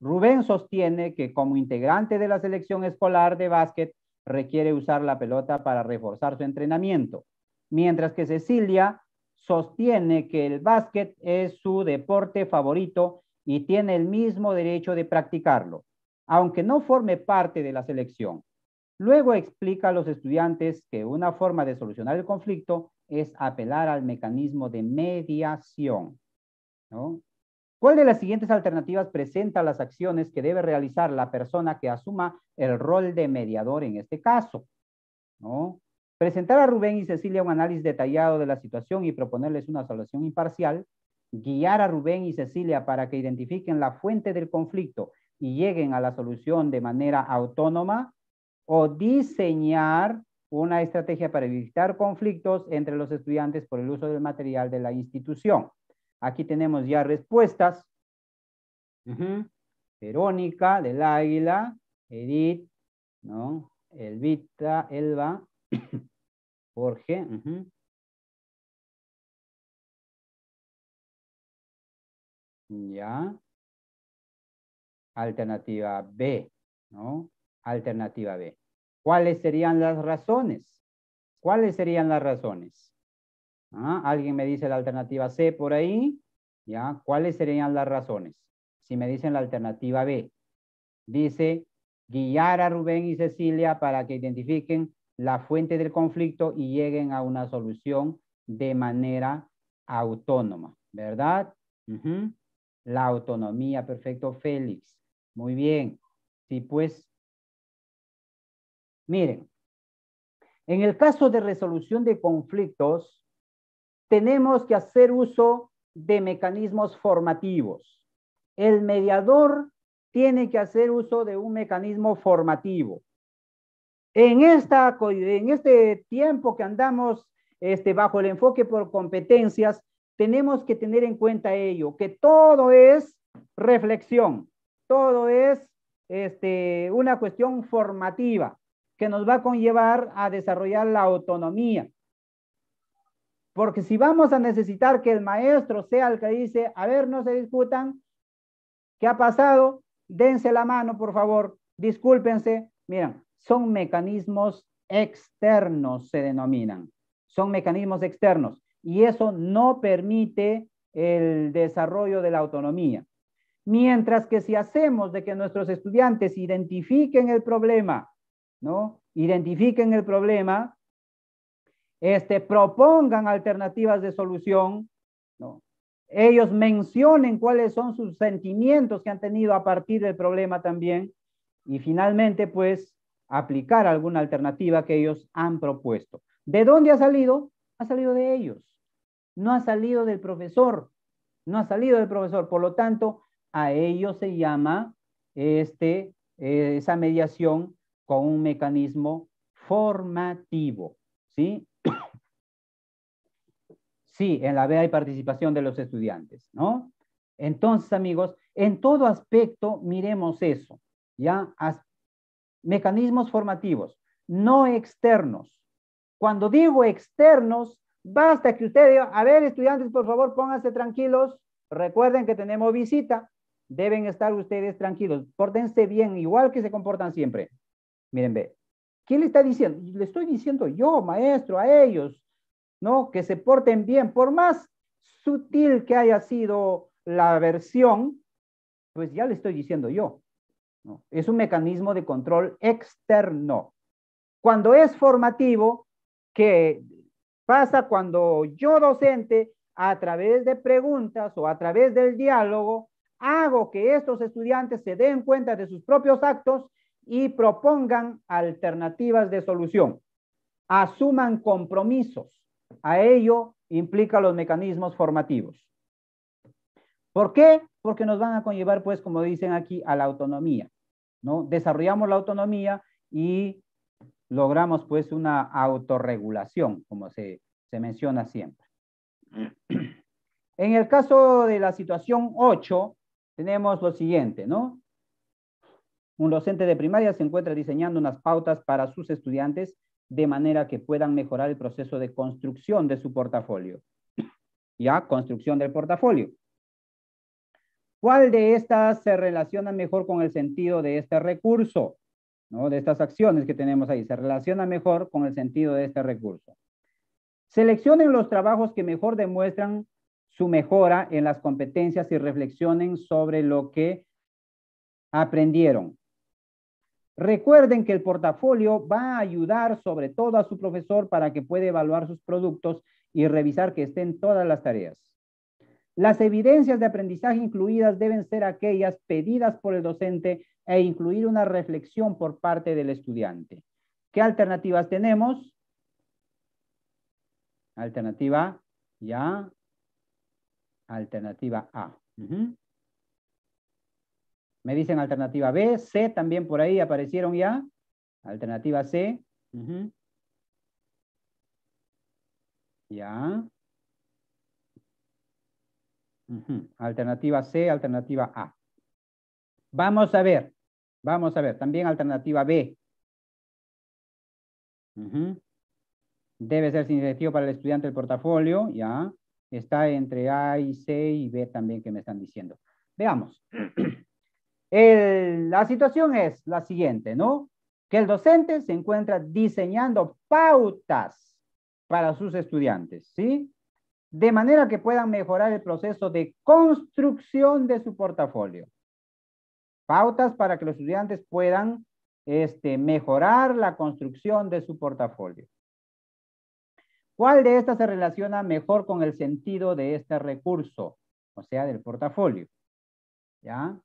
Rubén sostiene que como integrante de la selección escolar de básquet requiere usar la pelota para reforzar su entrenamiento, mientras que Cecilia sostiene que el básquet es su deporte favorito y tiene el mismo derecho de practicarlo, aunque no forme parte de la selección. Luego explica a los estudiantes que una forma de solucionar el conflicto es apelar al mecanismo de mediación. ¿no? ¿Cuál de las siguientes alternativas presenta las acciones que debe realizar la persona que asuma el rol de mediador en este caso? Presentar a Rubén y Cecilia un análisis detallado de la situación y proponerles una solución imparcial. Guiar a Rubén y Cecilia para que identifiquen la fuente del conflicto y lleguen a la solución de manera autónoma. O diseñar una estrategia para evitar conflictos entre los estudiantes por el uso del material de la institución. Aquí tenemos ya respuestas. Verónica, del Águila, Edith, ¿no? Elvita, Elba, <coughs> Jorge. Ya. Alternativa B, ¿no? Alternativa B. ¿Cuáles serían las razones? ¿Cuáles serían las razones? ¿Ah? Alguien me dice la alternativa C por ahí, ¿ya? ¿Cuáles serían las razones? Si me dicen la alternativa B, dice guiar a Rubén y Cecilia para que identifiquen la fuente del conflicto y lleguen a una solución de manera autónoma, ¿verdad? La autonomía, perfecto, Félix. Muy bien. Sí, pues, miren, en el caso de resolución de conflictos, tenemos que hacer uso de mecanismos formativos. El mediador tiene que hacer uso de un mecanismo formativo. En, esta, en este tiempo que andamos este, bajo el enfoque por competencias, tenemos que tener en cuenta ello, que todo es reflexión, todo es este, una cuestión formativa que nos va a conllevar a desarrollar la autonomía, porque si vamos a necesitar que el maestro sea el que dice, a ver, no se discutan, ¿qué ha pasado? Dense la mano, por favor, discúlpense. Miren, son mecanismos externos, se denominan. Son mecanismos externos. Y eso no permite el desarrollo de la autonomía. Mientras que si hacemos de que nuestros estudiantes identifiquen el problema, ¿no? Identifiquen el problema, este, propongan alternativas de solución, ¿no? ellos mencionen cuáles son sus sentimientos que han tenido a partir del problema también y finalmente pues aplicar alguna alternativa que ellos han propuesto. ¿De dónde ha salido? Ha salido de ellos, no ha salido del profesor, no ha salido del profesor, por lo tanto a ellos se llama este, eh, esa mediación con un mecanismo formativo, ¿sí? Sí, en la B hay participación de los estudiantes, ¿no? Entonces, amigos, en todo aspecto miremos eso, ¿ya? mecanismos formativos, no externos. Cuando digo externos, basta que ustedes, a ver, estudiantes, por favor, pónganse tranquilos, recuerden que tenemos visita, deben estar ustedes tranquilos, pórtense bien, igual que se comportan siempre. Miren, ve, ¿quién le está diciendo? Le estoy diciendo yo, maestro, a ellos, ¿no? Que se porten bien, por más sutil que haya sido la versión, pues ya le estoy diciendo yo. Es un mecanismo de control externo. Cuando es formativo, que pasa cuando yo docente, a través de preguntas o a través del diálogo, hago que estos estudiantes se den cuenta de sus propios actos y propongan alternativas de solución, asuman compromisos. A ello implica los mecanismos formativos. ¿Por qué? Porque nos van a conllevar, pues, como dicen aquí, a la autonomía. ¿no? Desarrollamos la autonomía y logramos, pues, una autorregulación, como se, se menciona siempre. En el caso de la situación 8, tenemos lo siguiente, ¿no? Un docente de primaria se encuentra diseñando unas pautas para sus estudiantes de manera que puedan mejorar el proceso de construcción de su portafolio. <clears throat> ¿Ya? Construcción del portafolio. ¿Cuál de estas se relaciona mejor con el sentido de este recurso? De estas acciones que tenemos ahí. Se relaciona mejor con el sentido de este recurso. Seleccionen los trabajos que mejor demuestran su mejora en las competencias y reflexionen sobre lo que aprendieron. Recuerden que el portafolio va a ayudar sobre todo a su profesor para que pueda evaluar sus productos y revisar que estén todas las tareas. Las evidencias de aprendizaje incluidas deben ser aquellas pedidas por el docente e incluir una reflexión por parte del estudiante. ¿Qué alternativas tenemos? Alternativa ya. Alternativa A. Me dicen alternativa B, C también por ahí aparecieron ya. Alternativa C. Ya. Alternativa C, alternativa A. Vamos a ver. Vamos a ver. También alternativa B. Debe ser significativo para el estudiante el portafolio. Ya. Está entre A y C y B también que me están diciendo. Veamos. <clears throat> la situación es la siguiente, ¿no? Que el docente se encuentra diseñando pautas para sus estudiantes, ¿sí? De manera que puedan mejorar el proceso de construcción de su portafolio. Pautas para que los estudiantes puedan este, mejorar la construcción de su portafolio. ¿Cuál de estas se relaciona mejor con el sentido de este recurso? O sea, del portafolio. ¿Ya?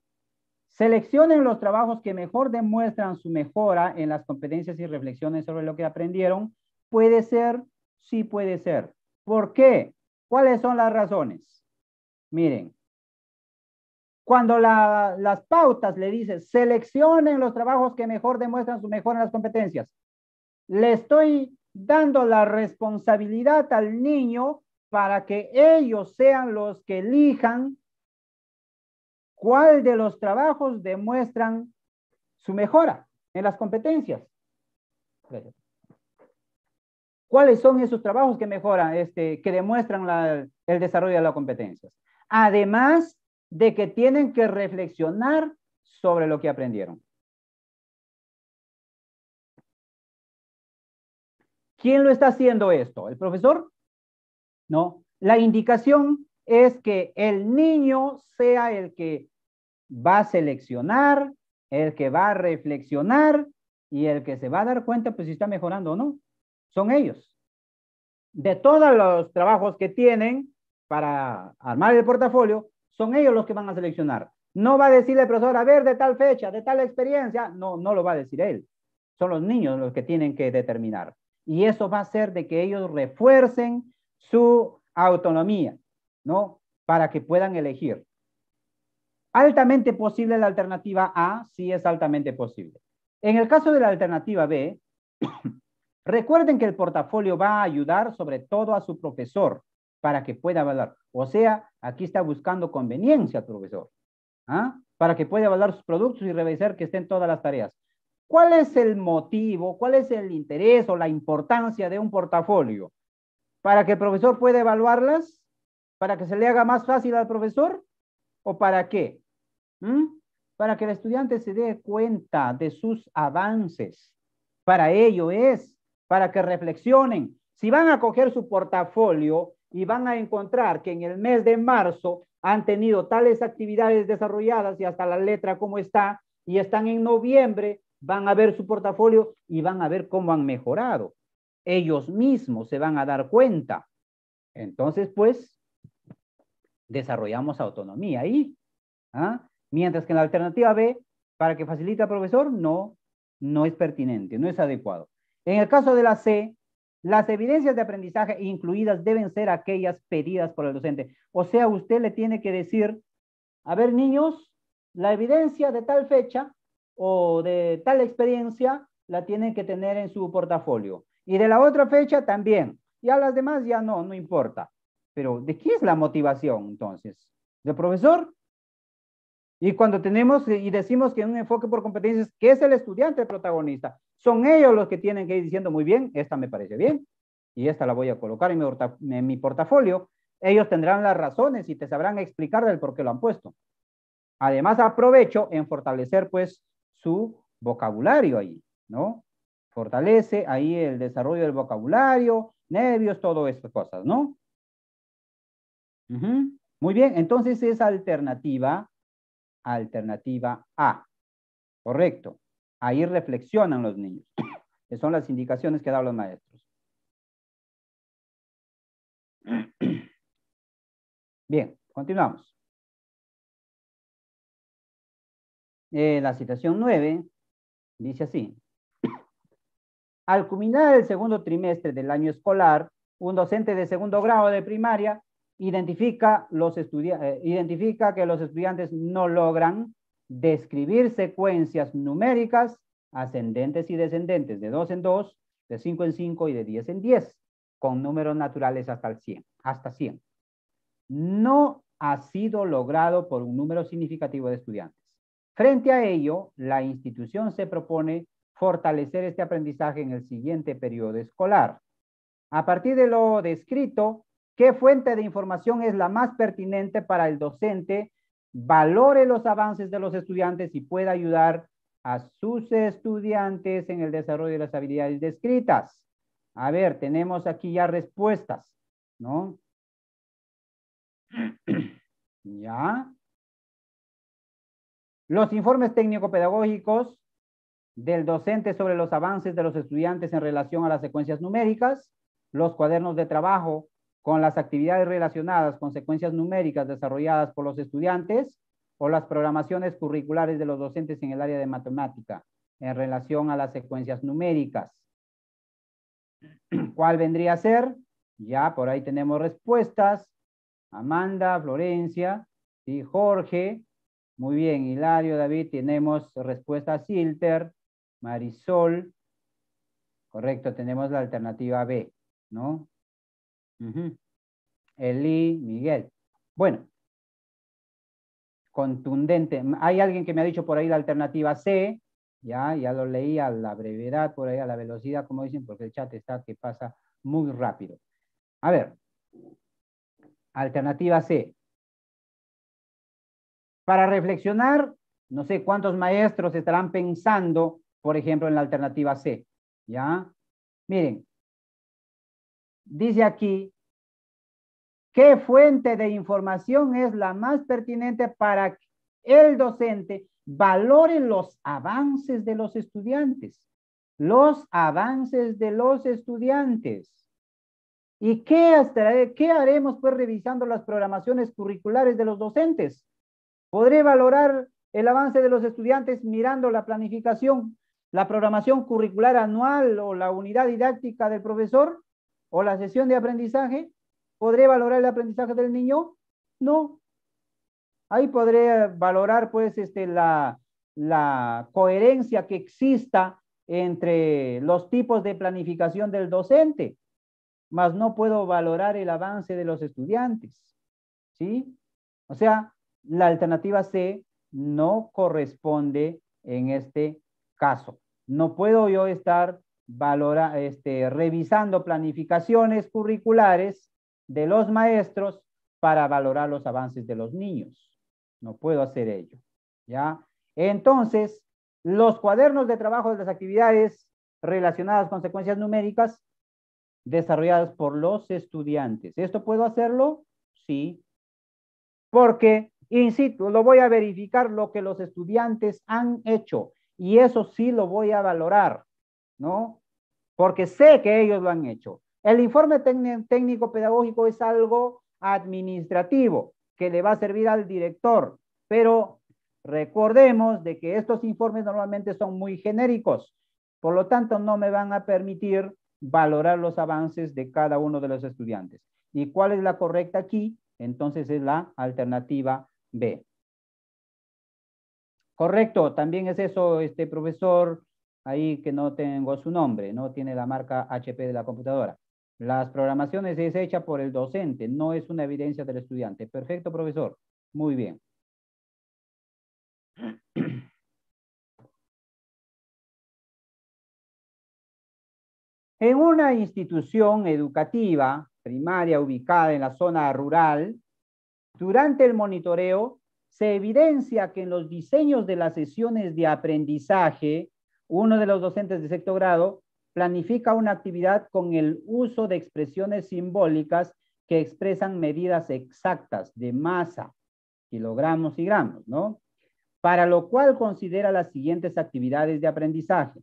Seleccionen los trabajos que mejor demuestran su mejora en las competencias y reflexiones sobre lo que aprendieron. Puede ser, sí puede ser. ¿Por qué? ¿Cuáles son las razones? Miren, cuando las pautas le dicen, seleccionen los trabajos que mejor demuestran su mejora en las competencias, le estoy dando la responsabilidad al niño para que ellos sean los que elijan ¿Cuál de los trabajos demuestran su mejora en las competencias? ¿Cuáles son esos trabajos que mejoran, este, que demuestran el desarrollo de las competencias? Además de que tienen que reflexionar sobre lo que aprendieron. ¿Quién lo está haciendo esto? ¿El profesor? No. La indicación es que el niño sea el que va a seleccionar, el que va a reflexionar y el que se va a dar cuenta pues si está mejorando o no. Son ellos. De todos los trabajos que tienen para armar el portafolio, son ellos los que van a seleccionar. No va a decirle el profesor, a ver, de tal fecha, de tal experiencia. No, no lo va a decir él. Son los niños los que tienen que determinar. Y eso va a ser de que ellos refuercen su autonomía, ¿no? Para que puedan elegir altamente posible la alternativa A, sí es altamente posible. En el caso de la alternativa B, <clears throat> recuerden que el portafolio va a ayudar sobre todo a su profesor para que pueda evaluar. O sea, aquí está buscando conveniencia al profesor, ¿ah? para que pueda evaluar sus productos y revisar que estén todas las tareas. ¿Cuál es el motivo, cuál es el interés o la importancia de un portafolio? ¿Para que el profesor pueda evaluarlas? ¿Para que se le haga más fácil al profesor? ¿O para qué? para que el estudiante se dé cuenta de sus avances. Para ello es, para que reflexionen. Si van a coger su portafolio y van a encontrar que en el mes de marzo han tenido tales actividades desarrolladas y hasta la letra como está, y están en noviembre, van a ver su portafolio y van a ver cómo han mejorado. Ellos mismos se van a dar cuenta. Entonces, pues, desarrollamos autonomía ahí. ¿ah? Mientras que en la alternativa B, para que facilite al profesor, no, no es pertinente, no es adecuado. En el caso de la C, las evidencias de aprendizaje incluidas deben ser aquellas pedidas por el docente. O sea, usted le tiene que decir, a ver niños, la evidencia de tal fecha o de tal experiencia la tienen que tener en su portafolio. Y de la otra fecha también. Y a las demás ya no, no importa. Pero ¿de qué es la motivación entonces? ¿Del profesor? Y cuando tenemos y decimos que un enfoque por competencias, que es el estudiante protagonista, son ellos los que tienen que ir diciendo muy bien, esta me parece bien y esta la voy a colocar en mi, portafolio. Ellos tendrán las razones y te sabrán explicar del por qué lo han puesto. Además, aprovecho en fortalecer pues su vocabulario ahí, ¿no? Fortalece ahí el desarrollo del vocabulario, nervios, todas estas cosas, ¿no? Muy bien, entonces esa alternativa alternativa A. Correcto. Ahí reflexionan los niños, <clears throat> que son las indicaciones que dan los maestros. <clears throat> Bien, continuamos. Eh, la citación 9 dice así. <clears throat> Al culminar el segundo trimestre del año escolar, un docente de segundo grado de primaria Identifica, los eh, identifica que los estudiantes no logran describir secuencias numéricas ascendentes y descendentes de 2 en 2, de 5 en 5 y de 10 en 10, con números naturales hasta el 100, hasta 100. No ha sido logrado por un número significativo de estudiantes. Frente a ello, la institución se propone fortalecer este aprendizaje en el siguiente periodo escolar. A partir de lo descrito, ¿Qué fuente de información es la más pertinente para el docente? Valore los avances de los estudiantes y pueda ayudar a sus estudiantes en el desarrollo de las habilidades descritas. A ver, tenemos aquí ya respuestas, ¿no? <clears throat> ya. Los informes técnico-pedagógicos del docente sobre los avances de los estudiantes en relación a las secuencias numéricas, los cuadernos de trabajo con las actividades relacionadas con secuencias numéricas desarrolladas por los estudiantes o las programaciones curriculares de los docentes en el área de matemática en relación a las secuencias numéricas. <clears throat> ¿Cuál vendría a ser? Ya por ahí tenemos respuestas. Amanda, Florencia, y Jorge. Muy bien, Hilario, David, tenemos respuesta Silter, Marisol. Correcto, tenemos la alternativa B, ¿no? Eli, Miguel. Bueno, contundente. Hay alguien que me ha dicho por ahí la alternativa C, ya, ya lo leí a la brevedad, por ahí a la velocidad, como dicen, porque el chat está que pasa muy rápido. A ver, alternativa C. Para reflexionar, no sé cuántos maestros estarán pensando, por ejemplo, en la alternativa C, ¿ya? Miren, dice aquí, ¿qué fuente de información es la más pertinente para que el docente valore los avances de los estudiantes? Los avances de los estudiantes. ¿Y qué, haremos pues revisando las programaciones curriculares de los docentes? Podré valorar el avance de los estudiantes mirando la planificación, la programación curricular anual o la unidad didáctica del profesor o la sesión de aprendizaje, ¿podré valorar el aprendizaje del niño? No. Ahí podré eh, valorar pues este, la, la coherencia que exista entre los tipos de planificación del docente, mas no puedo valorar el avance de los estudiantes. ¿Sí? O sea, la alternativa C no corresponde en este caso. No puedo yo estar valora, este, revisando planificaciones curriculares de los maestros para valorar los avances de los niños. No puedo hacer ello. ¿ya? Entonces, los cuadernos de trabajo de las actividades relacionadas con secuencias numéricas desarrolladas por los estudiantes. ¿Esto puedo hacerlo? Sí. Porque, insisto, lo voy a verificar lo que los estudiantes han hecho y eso sí lo voy a valorar. ¿no? Porque sé que ellos lo han hecho. El informe técnico pedagógico es algo administrativo que le va a servir al director, pero recordemos de que estos informes normalmente son muy genéricos, por lo tanto no me van a permitir valorar los avances de cada uno de los estudiantes. ¿Y cuál es la correcta aquí? Entonces es la alternativa B. Correcto, también es eso, este profesor ahí que no tengo su nombre, no tiene la marca HP de la computadora. Las programaciones es hecha por el docente, no es una evidencia del estudiante. Perfecto, profesor. Muy bien. <clears throat> En una institución educativa primaria ubicada en la zona rural, durante el monitoreo se evidencia que en los diseños de las sesiones de aprendizaje uno de los docentes de sexto grado planifica una actividad con el uso de expresiones simbólicas que expresan medidas exactas de masa, kilogramos y gramos, ¿no? Para lo cual considera las siguientes actividades de aprendizaje.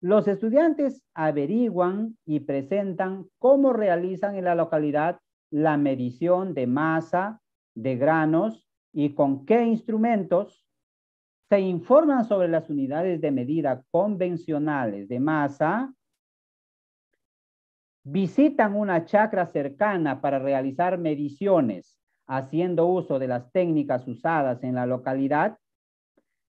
Los estudiantes averiguan y presentan cómo realizan en la localidad la medición de masa, de granos y con qué instrumentos se informan sobre las unidades de medida convencionales de masa, visitan una chacra cercana para realizar mediciones haciendo uso de las técnicas usadas en la localidad.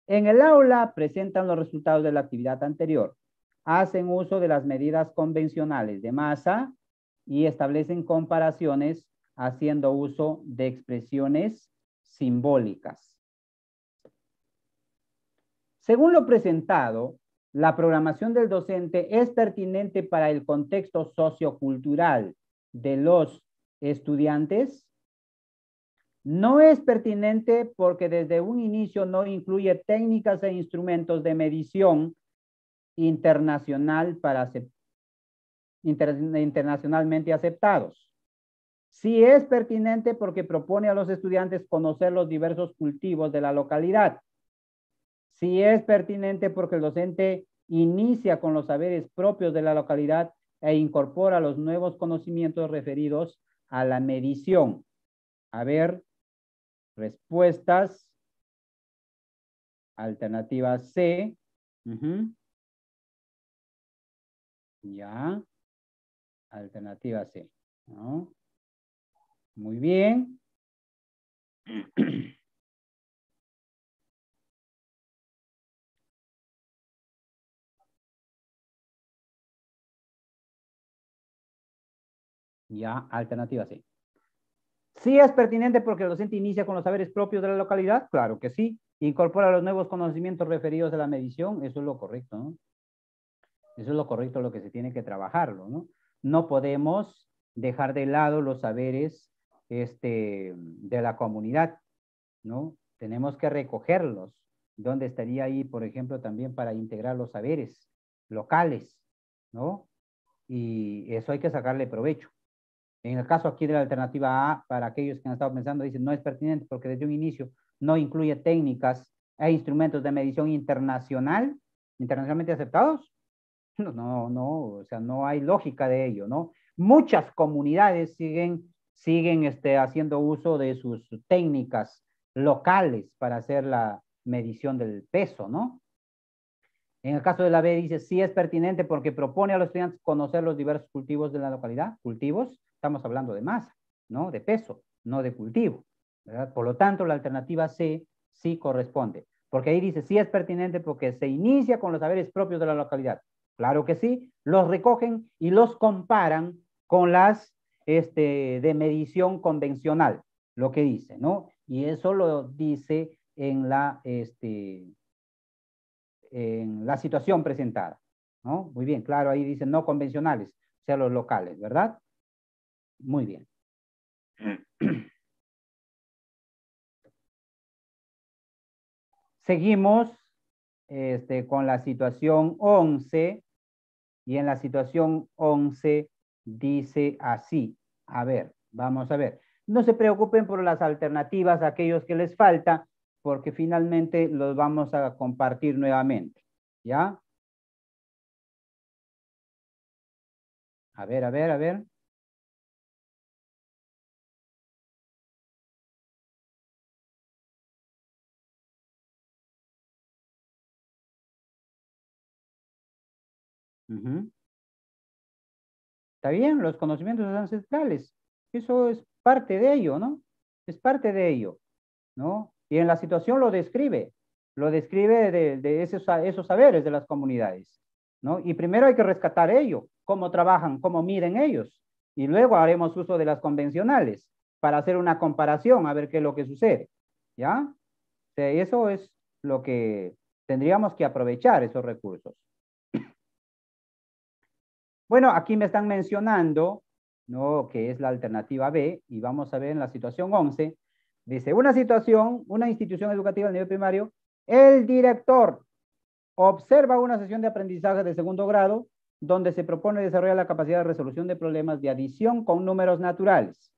En el aula presentan los resultados de la actividad anterior. Hacen uso de las medidas convencionales de masa y establecen comparaciones haciendo uso de expresiones simbólicas. Según lo presentado, la programación del docente es pertinente para el contexto sociocultural de los estudiantes. No es pertinente porque desde un inicio no incluye técnicas e instrumentos de medición internacional para internacionalmente aceptados. Sí es pertinente porque propone a los estudiantes conocer los diversos cultivos de la localidad si es pertinente porque el docente inicia con los saberes propios de la localidad e incorpora los nuevos conocimientos referidos a la medición. A ver, respuestas. Alternativa C. Ya. Alternativa C. ¿no? Muy bien. <clears throat> Ya, alternativa sí. ¿Sí es pertinente porque el docente inicia con los saberes propios de la localidad? Claro que sí. Incorpora los nuevos conocimientos referidos a la medición, eso es lo correcto, ¿no? Eso es lo correcto, lo que se tiene que trabajarlo, ¿no? No podemos dejar de lado los saberes este, de la comunidad, ¿no? Tenemos que recogerlos. ¿Dónde estaría ahí, por ejemplo, también para integrar los saberes locales, ¿no? Y eso hay que sacarle provecho. En el caso aquí de la alternativa A, para aquellos que han estado pensando, dicen no es pertinente porque desde un inicio no incluye técnicas e instrumentos de medición internacional, internacionalmente aceptados. <laughs> No, no, no, o sea, no hay lógica de ello, ¿no? Muchas comunidades siguen, siguen este, haciendo uso de sus técnicas locales para hacer la medición del peso, ¿no? En el caso de la B dice, sí es pertinente porque propone a los estudiantes conocer los diversos cultivos de la localidad, cultivos, Estamos hablando de masa, ¿no? De peso, no de cultivo. ¿verdad? Por lo tanto, la alternativa C sí corresponde. Porque ahí dice, sí es pertinente porque se inicia con los saberes propios de la localidad. Claro que sí, los recogen y los comparan con las este, de medición convencional, lo que dice, ¿no? Y eso lo dice en la, este, en la situación presentada, ¿no? Muy bien, claro, ahí dice no convencionales, o sea, los locales, ¿verdad? Muy bien. Seguimos este, con la situación 11 y en la situación 11 dice así. A ver, vamos a ver. No se preocupen por las alternativas, aquellos que les falta, porque finalmente los vamos a compartir nuevamente. ¿Ya? A ver, a ver, a ver. Está bien, los conocimientos ancestrales. Eso es parte de ello, ¿no? Es parte de ello, ¿no? Y en la situación lo describe, lo describe de, esos, saberes de las comunidades, ¿no? Y primero hay que rescatar ello, cómo trabajan, cómo miden ellos, y luego haremos uso de las convencionales para hacer una comparación, a ver qué es lo que sucede, ¿ya? eso es lo que tendríamos que aprovechar esos recursos. Bueno, aquí me están mencionando, ¿no? Que es la alternativa B, y vamos a ver en la situación 11. Dice, una situación, una institución educativa a nivel primario, el director observa una sesión de aprendizaje de segundo grado donde se propone desarrollar la capacidad de resolución de problemas de adición con números naturales.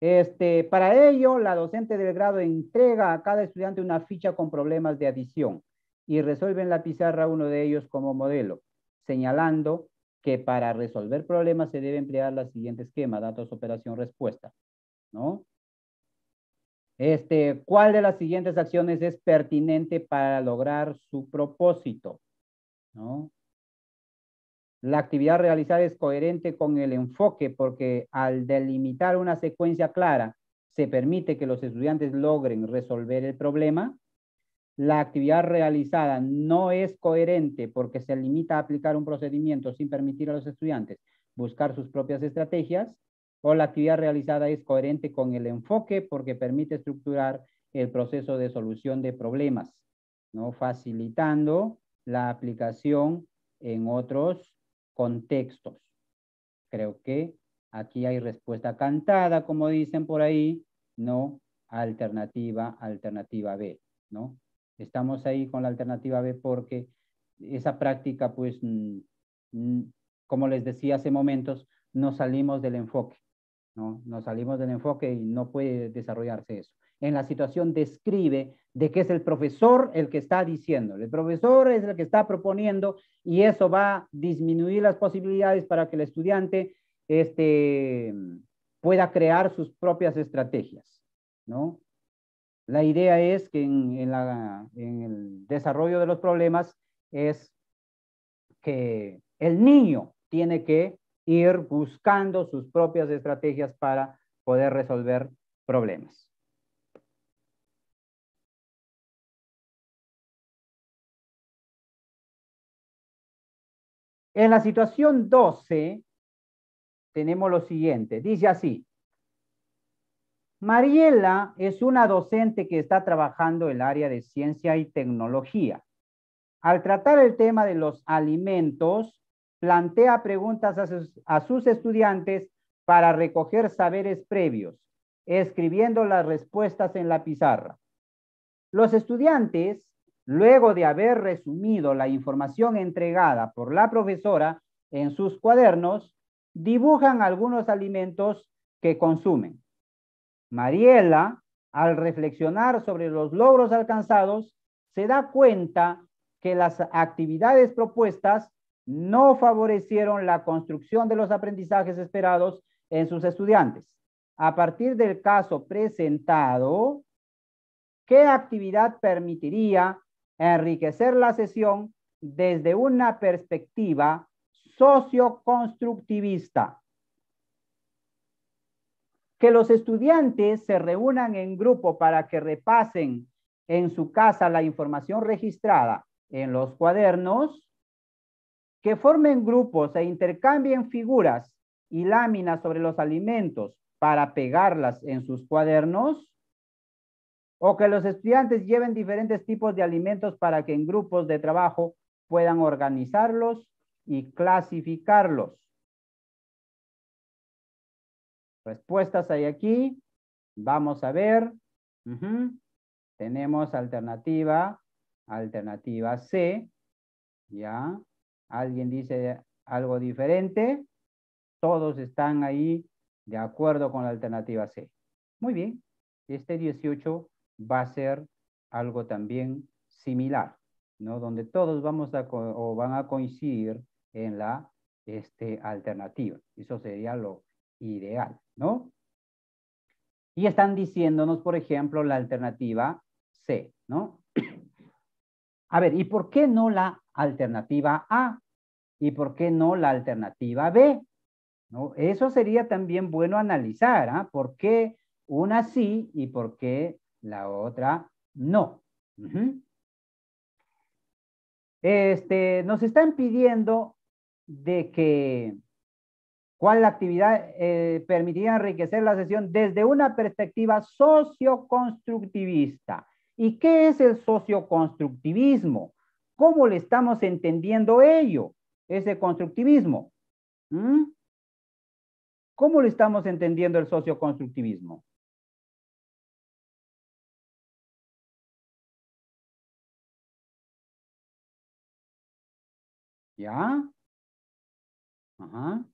Este, para ello, la docente del grado entrega a cada estudiante una ficha con problemas de adición y resuelve en la pizarra uno de ellos como modelo, señalando que para resolver problemas se debe emplear el siguiente esquema, datos, operación, respuesta, ¿no? Este, ¿cuál de las siguientes acciones es pertinente para lograr su propósito? ¿No? La actividad realizada es coherente con el enfoque porque al delimitar una secuencia clara, se permite que los estudiantes logren resolver el problema la actividad realizada no es coherente porque se limita a aplicar un procedimiento sin permitir a los estudiantes buscar sus propias estrategias, o la actividad realizada es coherente con el enfoque porque permite estructurar el proceso de solución de problemas, ¿no? facilitando la aplicación en otros contextos. Creo que aquí hay respuesta cantada, como dicen por ahí, no alternativa, alternativa B, ¿no? Estamos ahí con la alternativa B porque esa práctica, pues, como les decía hace momentos, no salimos del enfoque, ¿no? Nos salimos del enfoque y no puede desarrollarse eso. En la situación describe de que es el profesor el que está diciendo, el profesor es el que está proponiendo y eso va a disminuir las posibilidades para que el estudiante este, pueda crear sus propias estrategias, ¿no? La idea es que en, el desarrollo de los problemas es que el niño tiene que ir buscando sus propias estrategias para poder resolver problemas. En la situación 12 tenemos lo siguiente, dice así, Mariela es una docente que está trabajando el área de ciencia y tecnología. Al tratar el tema de los alimentos, plantea preguntas a sus, a sus estudiantes para recoger saberes previos, escribiendo las respuestas en la pizarra. Los estudiantes, luego de haber resumido la información entregada por la profesora en sus cuadernos, dibujan algunos alimentos que consumen. Mariela, al reflexionar sobre los logros alcanzados, se da cuenta que las actividades propuestas no favorecieron la construcción de los aprendizajes esperados en sus estudiantes. A partir del caso presentado, ¿qué actividad permitiría enriquecer la sesión desde una perspectiva socioconstructivista? que los estudiantes se reúnan en grupo para que repasen en su casa la información registrada en los cuadernos, que formen grupos e intercambien figuras y láminas sobre los alimentos para pegarlas en sus cuadernos, o que los estudiantes lleven diferentes tipos de alimentos para que en grupos de trabajo puedan organizarlos y clasificarlos. Respuestas hay aquí. Vamos a ver. Tenemos alternativa, alternativa C. ¿Ya? ¿Alguien dice algo diferente? Todos están ahí de acuerdo con la alternativa C. Muy bien. Este 18 va a ser algo también similar, ¿no? Donde todos vamos a o van a coincidir en la este, alternativa. Eso sería lo, ideal, ¿no? Y están diciéndonos, por ejemplo, la alternativa C, ¿no? <clears throat> A ver, ¿y por qué no la alternativa A? ¿Y por qué no la alternativa B? ¿No? Eso sería también bueno analizar, ¿ah? ¿Por qué una sí y por qué la otra no? Este, nos están pidiendo de que cuál actividad eh, permitiría enriquecer la sesión desde una perspectiva socioconstructivista. ¿Y qué es el socioconstructivismo? ¿Cómo le estamos entendiendo ello, ese constructivismo? ¿Mm? ¿Cómo le estamos entendiendo el socioconstructivismo? ¿Ya? Ajá.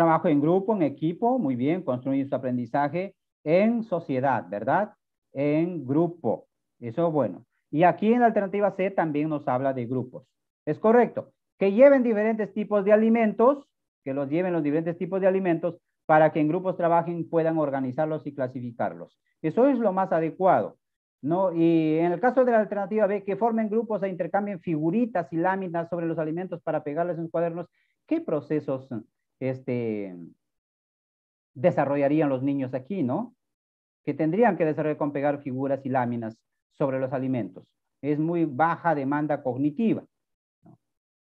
Trabajo en grupo, en equipo, muy bien, construir su aprendizaje en sociedad, ¿verdad? En grupo. Eso es bueno. Y aquí en la alternativa C también nos habla de grupos. Es correcto. Que lleven diferentes tipos de alimentos, que los lleven los diferentes tipos de alimentos para que en grupos trabajen, puedan organizarlos y clasificarlos. Eso es lo más adecuado. ¿no? Y en el caso de la alternativa B, que formen grupos e intercambien figuritas y láminas sobre los alimentos para pegarles en cuadernos, ¿qué procesos este, desarrollarían los niños aquí, ¿no? Que tendrían que desarrollar con pegar figuras y láminas sobre los alimentos. Es muy baja demanda cognitiva.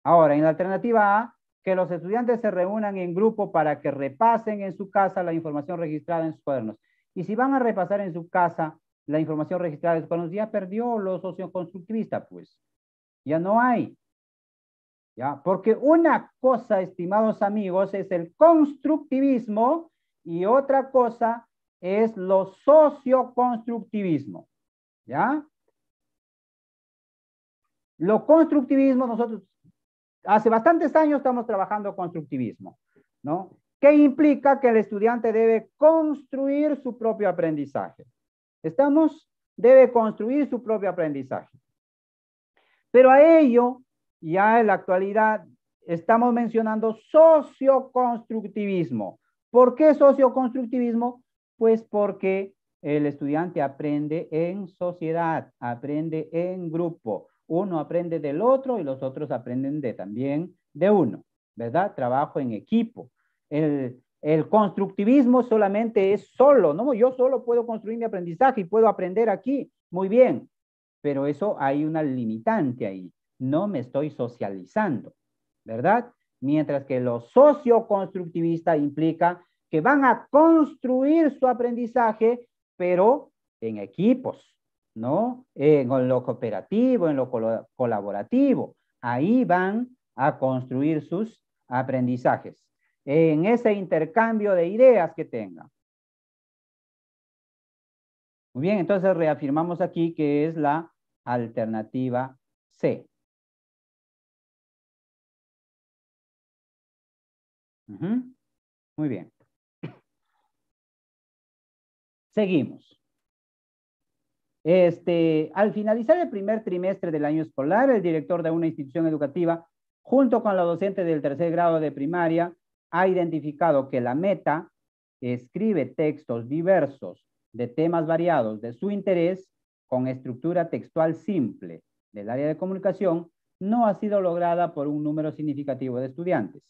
Ahora, en la alternativa A, que los estudiantes se reúnan en grupo para que repasen en su casa la información registrada en sus cuadernos. Y si van a repasar en su casa la información registrada en sus cuadernos, ya perdió los socioconstructivista, pues. Ya no hay. Porque una cosa, estimados amigos, es el constructivismo y otra cosa es lo socioconstructivismo, ¿ya? Lo constructivismo, nosotros hace bastantes años estamos trabajando constructivismo, ¿no? ¿Qué implica que el estudiante debe construir su propio aprendizaje. Estamos, debe construir su propio aprendizaje. Pero a ello ya en la actualidad estamos mencionando socioconstructivismo. ¿Por qué socioconstructivismo? Pues porque el estudiante aprende en sociedad, aprende en grupo. Uno aprende del otro y los otros aprenden también de uno, ¿verdad? Trabajo en equipo. El, el constructivismo solamente es solo, ¿no? Yo solo puedo construir mi aprendizaje y puedo aprender aquí, muy bien, pero eso hay una limitante ahí no me estoy socializando, ¿verdad? Mientras que lo socioconstructivista implica que van a construir su aprendizaje, pero en equipos, ¿no? En lo cooperativo, en lo colaborativo. Ahí van a construir sus aprendizajes. En ese intercambio de ideas que tengan. Muy bien, entonces reafirmamos aquí que es la alternativa C. Muy bien. Seguimos. Este, al finalizar el primer trimestre del año escolar, el director de una institución educativa, junto con la docente del tercer grado de primaria, ha identificado que la meta escribe textos diversos de temas variados de su interés con estructura textual simple del área de comunicación no ha sido lograda por un número significativo de estudiantes.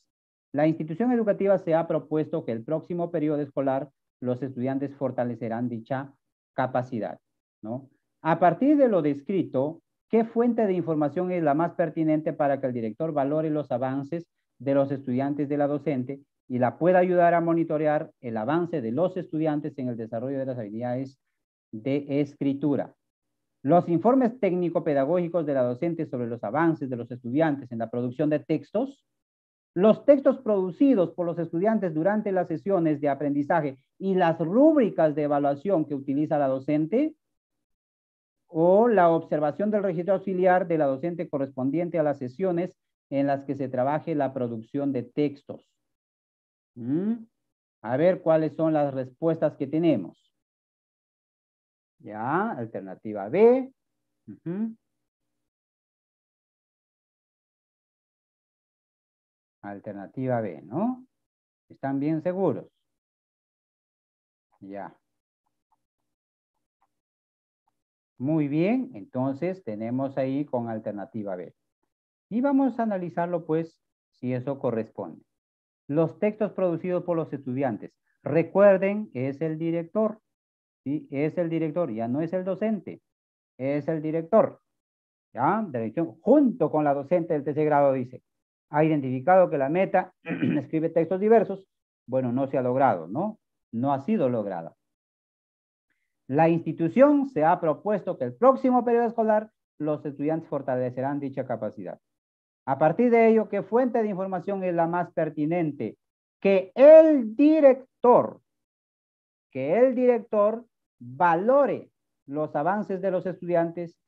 La institución educativa se ha propuesto que el próximo periodo escolar los estudiantes fortalecerán dicha capacidad. A partir de lo descrito, ¿qué fuente de información es la más pertinente para que el director valore los avances de los estudiantes de la docente y la pueda ayudar a monitorear el avance de los estudiantes en el desarrollo de las habilidades de escritura? Los informes técnico-pedagógicos de la docente sobre los avances de los estudiantes en la producción de textos los textos producidos por los estudiantes durante las sesiones de aprendizaje y las rúbricas de evaluación que utiliza la docente o la observación del registro auxiliar de la docente correspondiente a las sesiones en las que se trabaje la producción de textos. ¿Mm? A ver cuáles son las respuestas que tenemos. Ya, alternativa B. Alternativa B, ¿no? ¿Están bien seguros? Ya. Muy bien, entonces tenemos ahí con alternativa B. Y vamos a analizarlo, pues, si eso corresponde. Los textos producidos por los estudiantes. Recuerden, es el director. ¿sí? Es el director, ya no es el docente. Es el director. ¿Ya? Dirección, junto con la docente del tercer grado, dice ha identificado que la meta <clears throat> escribe textos diversos, bueno, no se ha logrado, ¿no? No ha sido lograda. La institución se ha propuesto que el próximo periodo escolar los estudiantes fortalecerán dicha capacidad. A partir de ello, ¿qué fuente de información es la más pertinente? Que el director, que el director valore los avances de los estudiantes,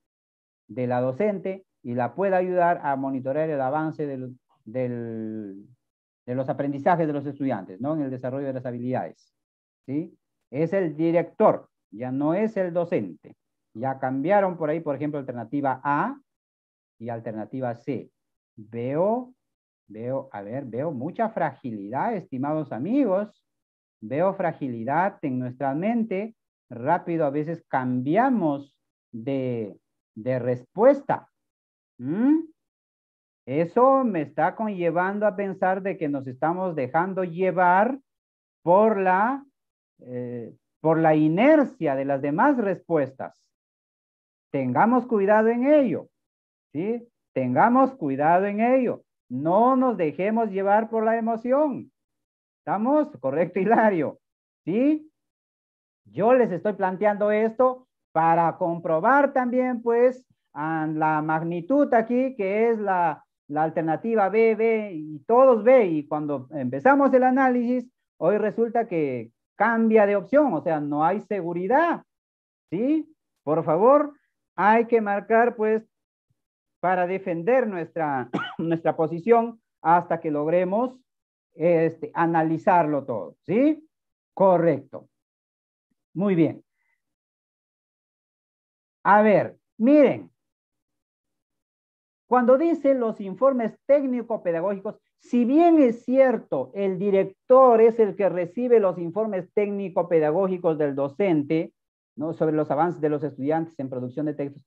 de la docente, y la pueda ayudar a monitorear el avance de, de los aprendizajes de los estudiantes, ¿no? En el desarrollo de las habilidades, ¿sí? Es el director, ya no es el docente. Ya cambiaron por ahí, por ejemplo, alternativa A y alternativa C. Veo, veo, a ver, veo mucha fragilidad, estimados amigos. Veo fragilidad en nuestra mente. Rápido a veces cambiamos de, de respuesta. Eso me está conllevando a pensar de que nos estamos dejando llevar por la, eh, por la inercia de las demás respuestas. Tengamos cuidado en ello, ¿sí? Tengamos cuidado en ello. No nos dejemos llevar por la emoción. ¿Estamos? Correcto, Hilario. ¿Sí? Yo les estoy planteando esto para comprobar también, pues, la magnitud aquí, que es la, la alternativa B, B y todos B. Y cuando empezamos el análisis, hoy resulta que cambia de opción, o sea, no hay seguridad. ¿Sí? Por favor, hay que marcar pues para defender nuestra, <clears throat> nuestra posición hasta que logremos este, analizarlo todo, ¿sí? Correcto. Muy bien. A ver, miren, cuando dicen los informes técnico-pedagógicos, si bien es cierto, el director es el que recibe los informes técnico-pedagógicos del docente, ¿no? sobre los avances de los estudiantes en producción de textos,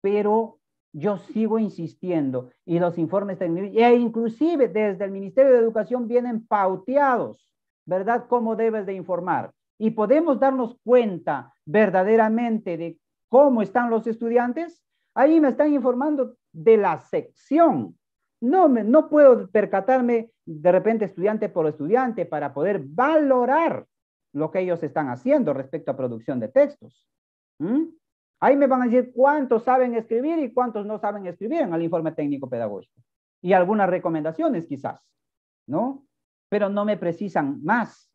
pero yo sigo insistiendo y los informes técnicos, e inclusive desde el Ministerio de Educación vienen pauteados, ¿verdad? Cómo debes de informar. Y podemos darnos cuenta verdaderamente de cómo están los estudiantes. Ahí me están informando de la sección. No, me, puedo percatarme de repente estudiante por estudiante para poder valorar lo que ellos están haciendo respecto a producción de textos. ¿Mm? Ahí me van a decir cuántos saben escribir y cuántos no saben escribir en el informe técnico pedagógico. Y algunas recomendaciones quizás, ¿no? Pero no me precisan más.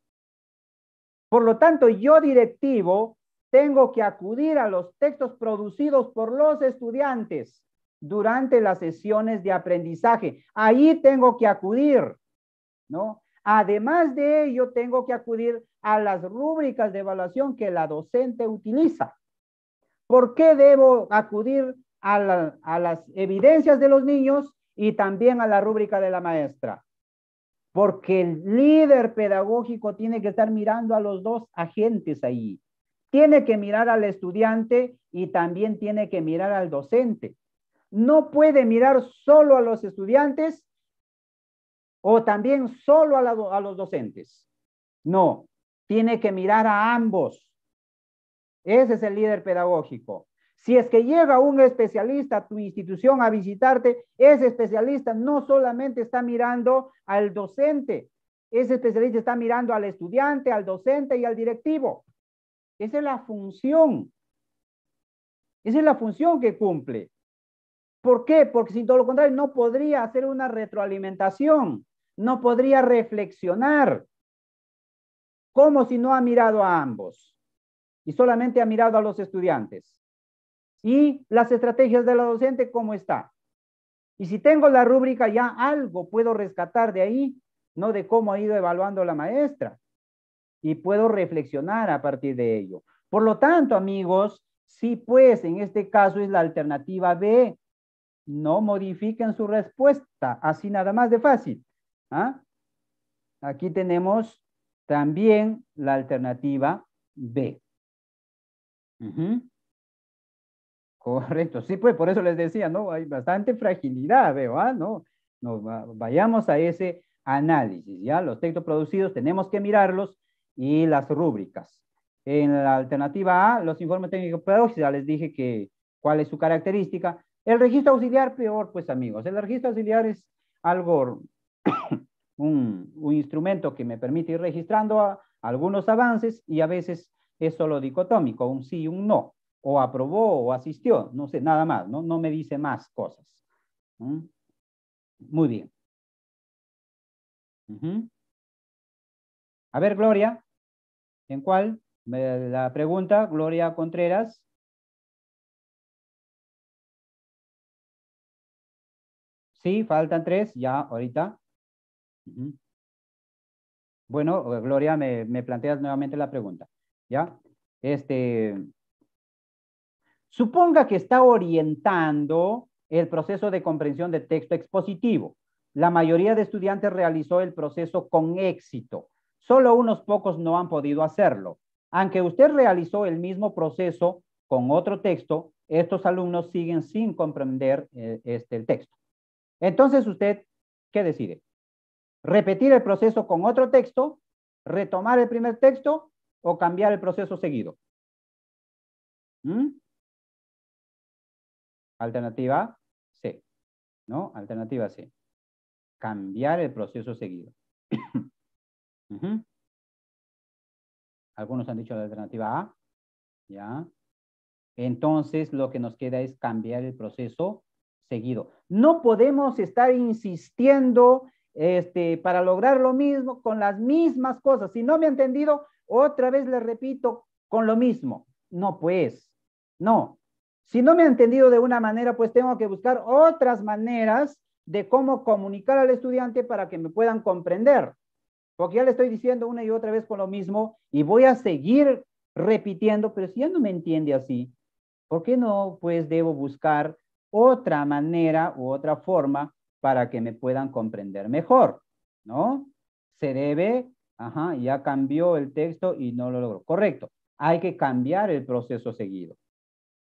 Por lo tanto, yo directivo tengo que acudir a los textos producidos por los estudiantes durante las sesiones de aprendizaje. Ahí tengo que acudir, ¿no? Además de ello, tengo que acudir a las rúbricas de evaluación que la docente utiliza. ¿Por qué debo acudir a, las evidencias de los niños y también a la rúbrica de la maestra? Porque el líder pedagógico tiene que estar mirando a los dos agentes ahí. Tiene que mirar al estudiante y también tiene que mirar al docente no puede mirar solo a los estudiantes o también solo a, los docentes. No, tiene que mirar a ambos. Ese es el líder pedagógico. Si es que llega un especialista a tu institución a visitarte, ese especialista no solamente está mirando al docente, ese especialista está mirando al estudiante, al docente y al directivo. Esa es la función. Esa es la función que cumple. ¿Por qué? Porque sin todo lo contrario no podría hacer una retroalimentación, no podría reflexionar. como si no ha mirado a ambos? Y solamente ha mirado a los estudiantes. ¿Y las estrategias de la docente cómo está? Y si tengo la rúbrica ya algo puedo rescatar de ahí, no de cómo ha ido evaluando la maestra. Y puedo reflexionar a partir de ello. Por lo tanto, amigos, sí pues en este caso es la alternativa B, no modifiquen su respuesta, así nada más de fácil. ¿ah? Aquí tenemos también la alternativa B. Correcto, sí, pues por eso les decía, ¿no? Hay bastante fragilidad, veo, ¿ah? No, no, vayamos a ese análisis, ¿ya? Los textos producidos tenemos que mirarlos y las rúbricas. En la alternativa A, los informes técnicos pedagógicos, ya les dije que cuál es su característica. El registro auxiliar, peor, pues amigos. El registro auxiliar es algo, <coughs> un, instrumento que me permite ir registrando algunos avances y a veces es solo dicotómico, un sí y un no, o aprobó o asistió, no sé, nada más, no, no me dice más cosas. Muy bien. A ver, Gloria, ¿en cuál? La pregunta, Gloria Contreras. Sí, faltan tres, ya ahorita. Bueno, Gloria, me, planteas nuevamente la pregunta. ¿Ya? Este, suponga que está orientando el proceso de comprensión de texto expositivo. La mayoría de estudiantes realizó el proceso con éxito. Solo unos pocos no han podido hacerlo. Aunque usted realizó el mismo proceso con otro texto, estos alumnos siguen sin comprender eh, este, el texto. Entonces usted, ¿qué decide? ¿Repetir el proceso con otro texto? ¿Retomar el primer texto? ¿O cambiar el proceso seguido? ¿Mm? Alternativa C. ¿No? Alternativa C. Cambiar el proceso seguido. <coughs> Algunos han dicho la alternativa A. ¿Ya? Entonces, lo que nos queda es cambiar el proceso seguido. No podemos estar insistiendo este, para lograr lo mismo con las mismas cosas. Si no me ha entendido, otra vez le repito con lo mismo. No, pues, no. Si no me ha entendido de una manera, pues tengo que buscar otras maneras de cómo comunicar al estudiante para que me puedan comprender. Porque ya le estoy diciendo una y otra vez con lo mismo y voy a seguir repitiendo, pero si ya no me entiende así, ¿por qué no, pues, debo buscar otra manera u otra forma para que me puedan comprender mejor, ¿no? Se debe, ajá, ya cambió el texto y no lo logró. Correcto. Hay que cambiar el proceso seguido,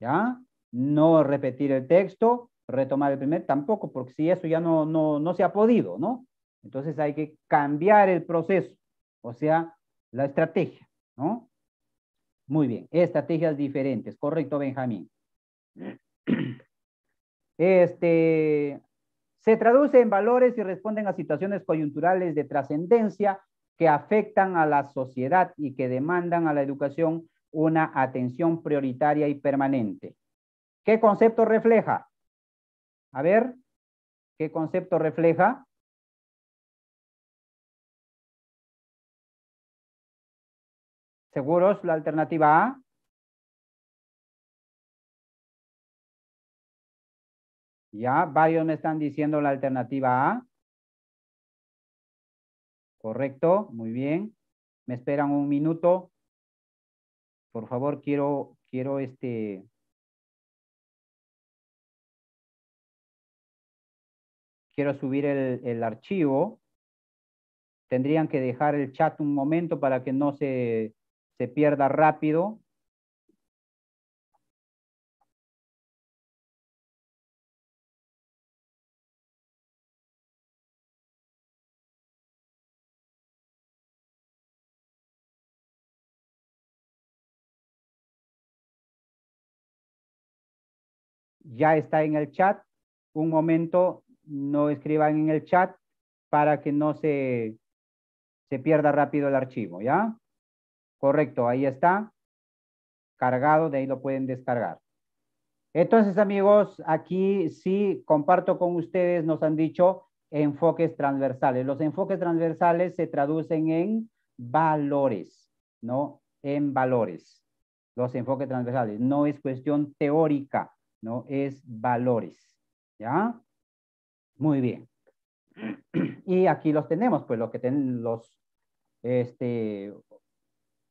¿ya? No repetir el texto, retomar el primer, tampoco, porque si eso ya no, no, no se ha podido, ¿no? Entonces hay que cambiar el proceso, o sea, la estrategia, ¿no? Muy bien, estrategias diferentes, correcto, Benjamín. <clears throat> Este, se traduce en valores y responden a situaciones coyunturales de trascendencia que afectan a la sociedad y que demandan a la educación una atención prioritaria y permanente. ¿Qué concepto refleja? A ver, ¿qué concepto refleja? ¿Seguros la alternativa A? Ya, varios me están diciendo la alternativa A. Correcto, muy bien. Me esperan un minuto. Por favor, quiero, quiero este... Quiero subir el, archivo. Tendrían que dejar el chat un momento para que no se pierda rápido. ya está en el chat. Un momento, no escriban en el chat para que no se, se pierda rápido el archivo, ¿ya? Correcto, ahí está. Cargado, de ahí lo pueden descargar. Entonces, amigos, aquí sí comparto con ustedes, nos han dicho enfoques transversales. Los enfoques transversales se traducen en valores, ¿no? En valores. Los enfoques transversales. No es cuestión teórica, no es valores, ¿ya? Muy bien. <clears throat> Y aquí los tenemos, pues lo que tienen los este,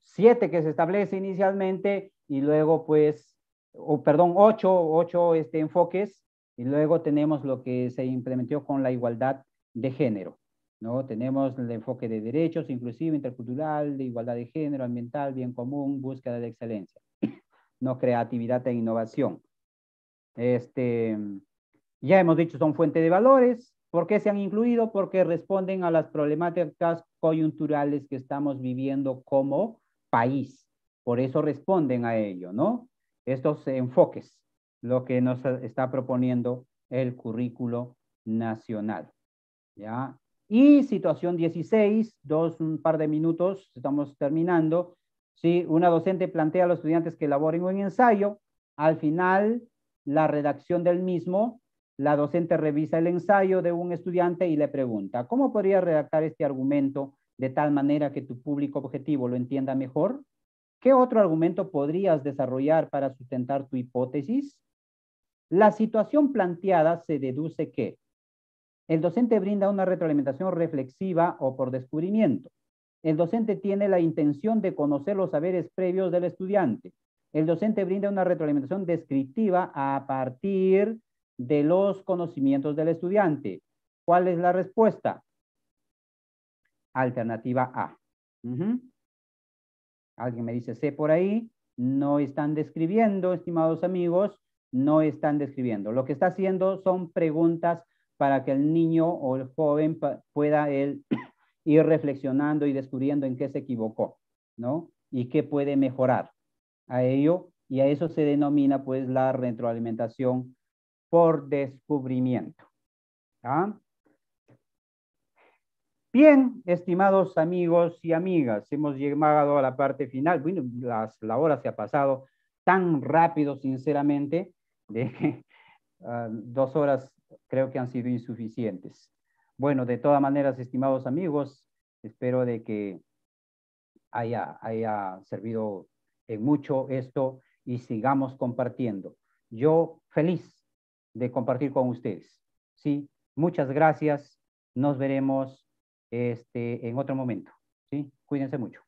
siete que se establece inicialmente y luego pues, o, perdón, ocho, ocho este, enfoques y luego tenemos lo que se implementó con la igualdad de género. ¿no? Tenemos el enfoque de derechos, inclusivo, intercultural, de igualdad de género, ambiental, bien común, búsqueda de excelencia, <clears throat> no creatividad e innovación. Este, ya hemos dicho, son fuente de valores. ¿Por qué se han incluido? Porque responden a las problemáticas coyunturales que estamos viviendo como país. Por eso responden a ello, ¿no? Estos enfoques, lo que nos está proponiendo el currículo nacional. ¿Ya? Y situación 16, dos, un par de minutos, estamos terminando. Si una docente plantea a los estudiantes que elaboren un ensayo, al final la redacción del mismo, la docente revisa el ensayo de un estudiante y le pregunta, ¿cómo podrías redactar este argumento de tal manera que tu público objetivo lo entienda mejor? ¿Qué otro argumento podrías desarrollar para sustentar tu hipótesis? La situación planteada se deduce que el docente brinda una retroalimentación reflexiva o por descubrimiento. El docente tiene la intención de conocer los saberes previos del estudiante. El docente brinda una retroalimentación descriptiva a partir de los conocimientos del estudiante. ¿Cuál es la respuesta? Alternativa A. Alguien me dice C por ahí. No están describiendo, estimados amigos, no están describiendo. Lo que está haciendo son preguntas para que el niño o el joven pueda él <clears throat> ir reflexionando y descubriendo en qué se equivocó, ¿no? Y qué puede mejorar a ello y a eso se denomina pues la retroalimentación por descubrimiento. ¿Ah? Bien, estimados amigos y amigas, hemos llegado a la parte final. Bueno, las, la hora se ha pasado tan rápido, sinceramente, de que <laughs> ah, dos horas creo que han sido insuficientes. Bueno, de todas maneras, estimados amigos, espero de que haya, haya servido mucho esto y sigamos compartiendo. Yo feliz de compartir con ustedes. Sí, muchas gracias. Nos veremos este, en otro momento. Sí, cuídense mucho.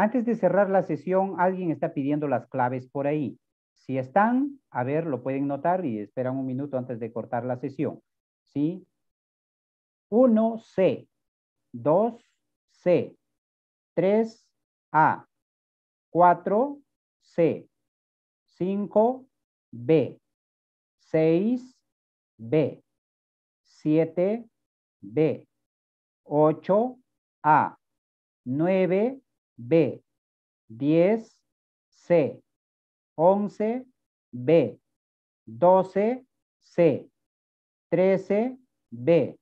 Antes de cerrar la sesión, alguien está pidiendo las claves por ahí. Si están, a ver, lo pueden notar y esperan un minuto antes de cortar la sesión. ¿Sí? 1C, 2C, 3A, 4C, 5B, 6B, 7B, 8A, 9 B. 10, C. 11, B. 12, C. 13, B.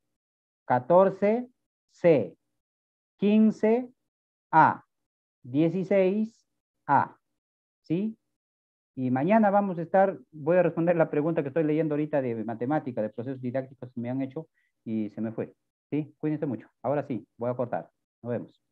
14, C. 15, A. 16, A. ¿Sí? Y mañana vamos a estar, voy a responder la pregunta que estoy leyendo ahorita de matemática, de procesos didácticos que me han hecho y se me fue. ¿Sí? Cuídense mucho. Ahora sí, voy a cortar. Nos vemos.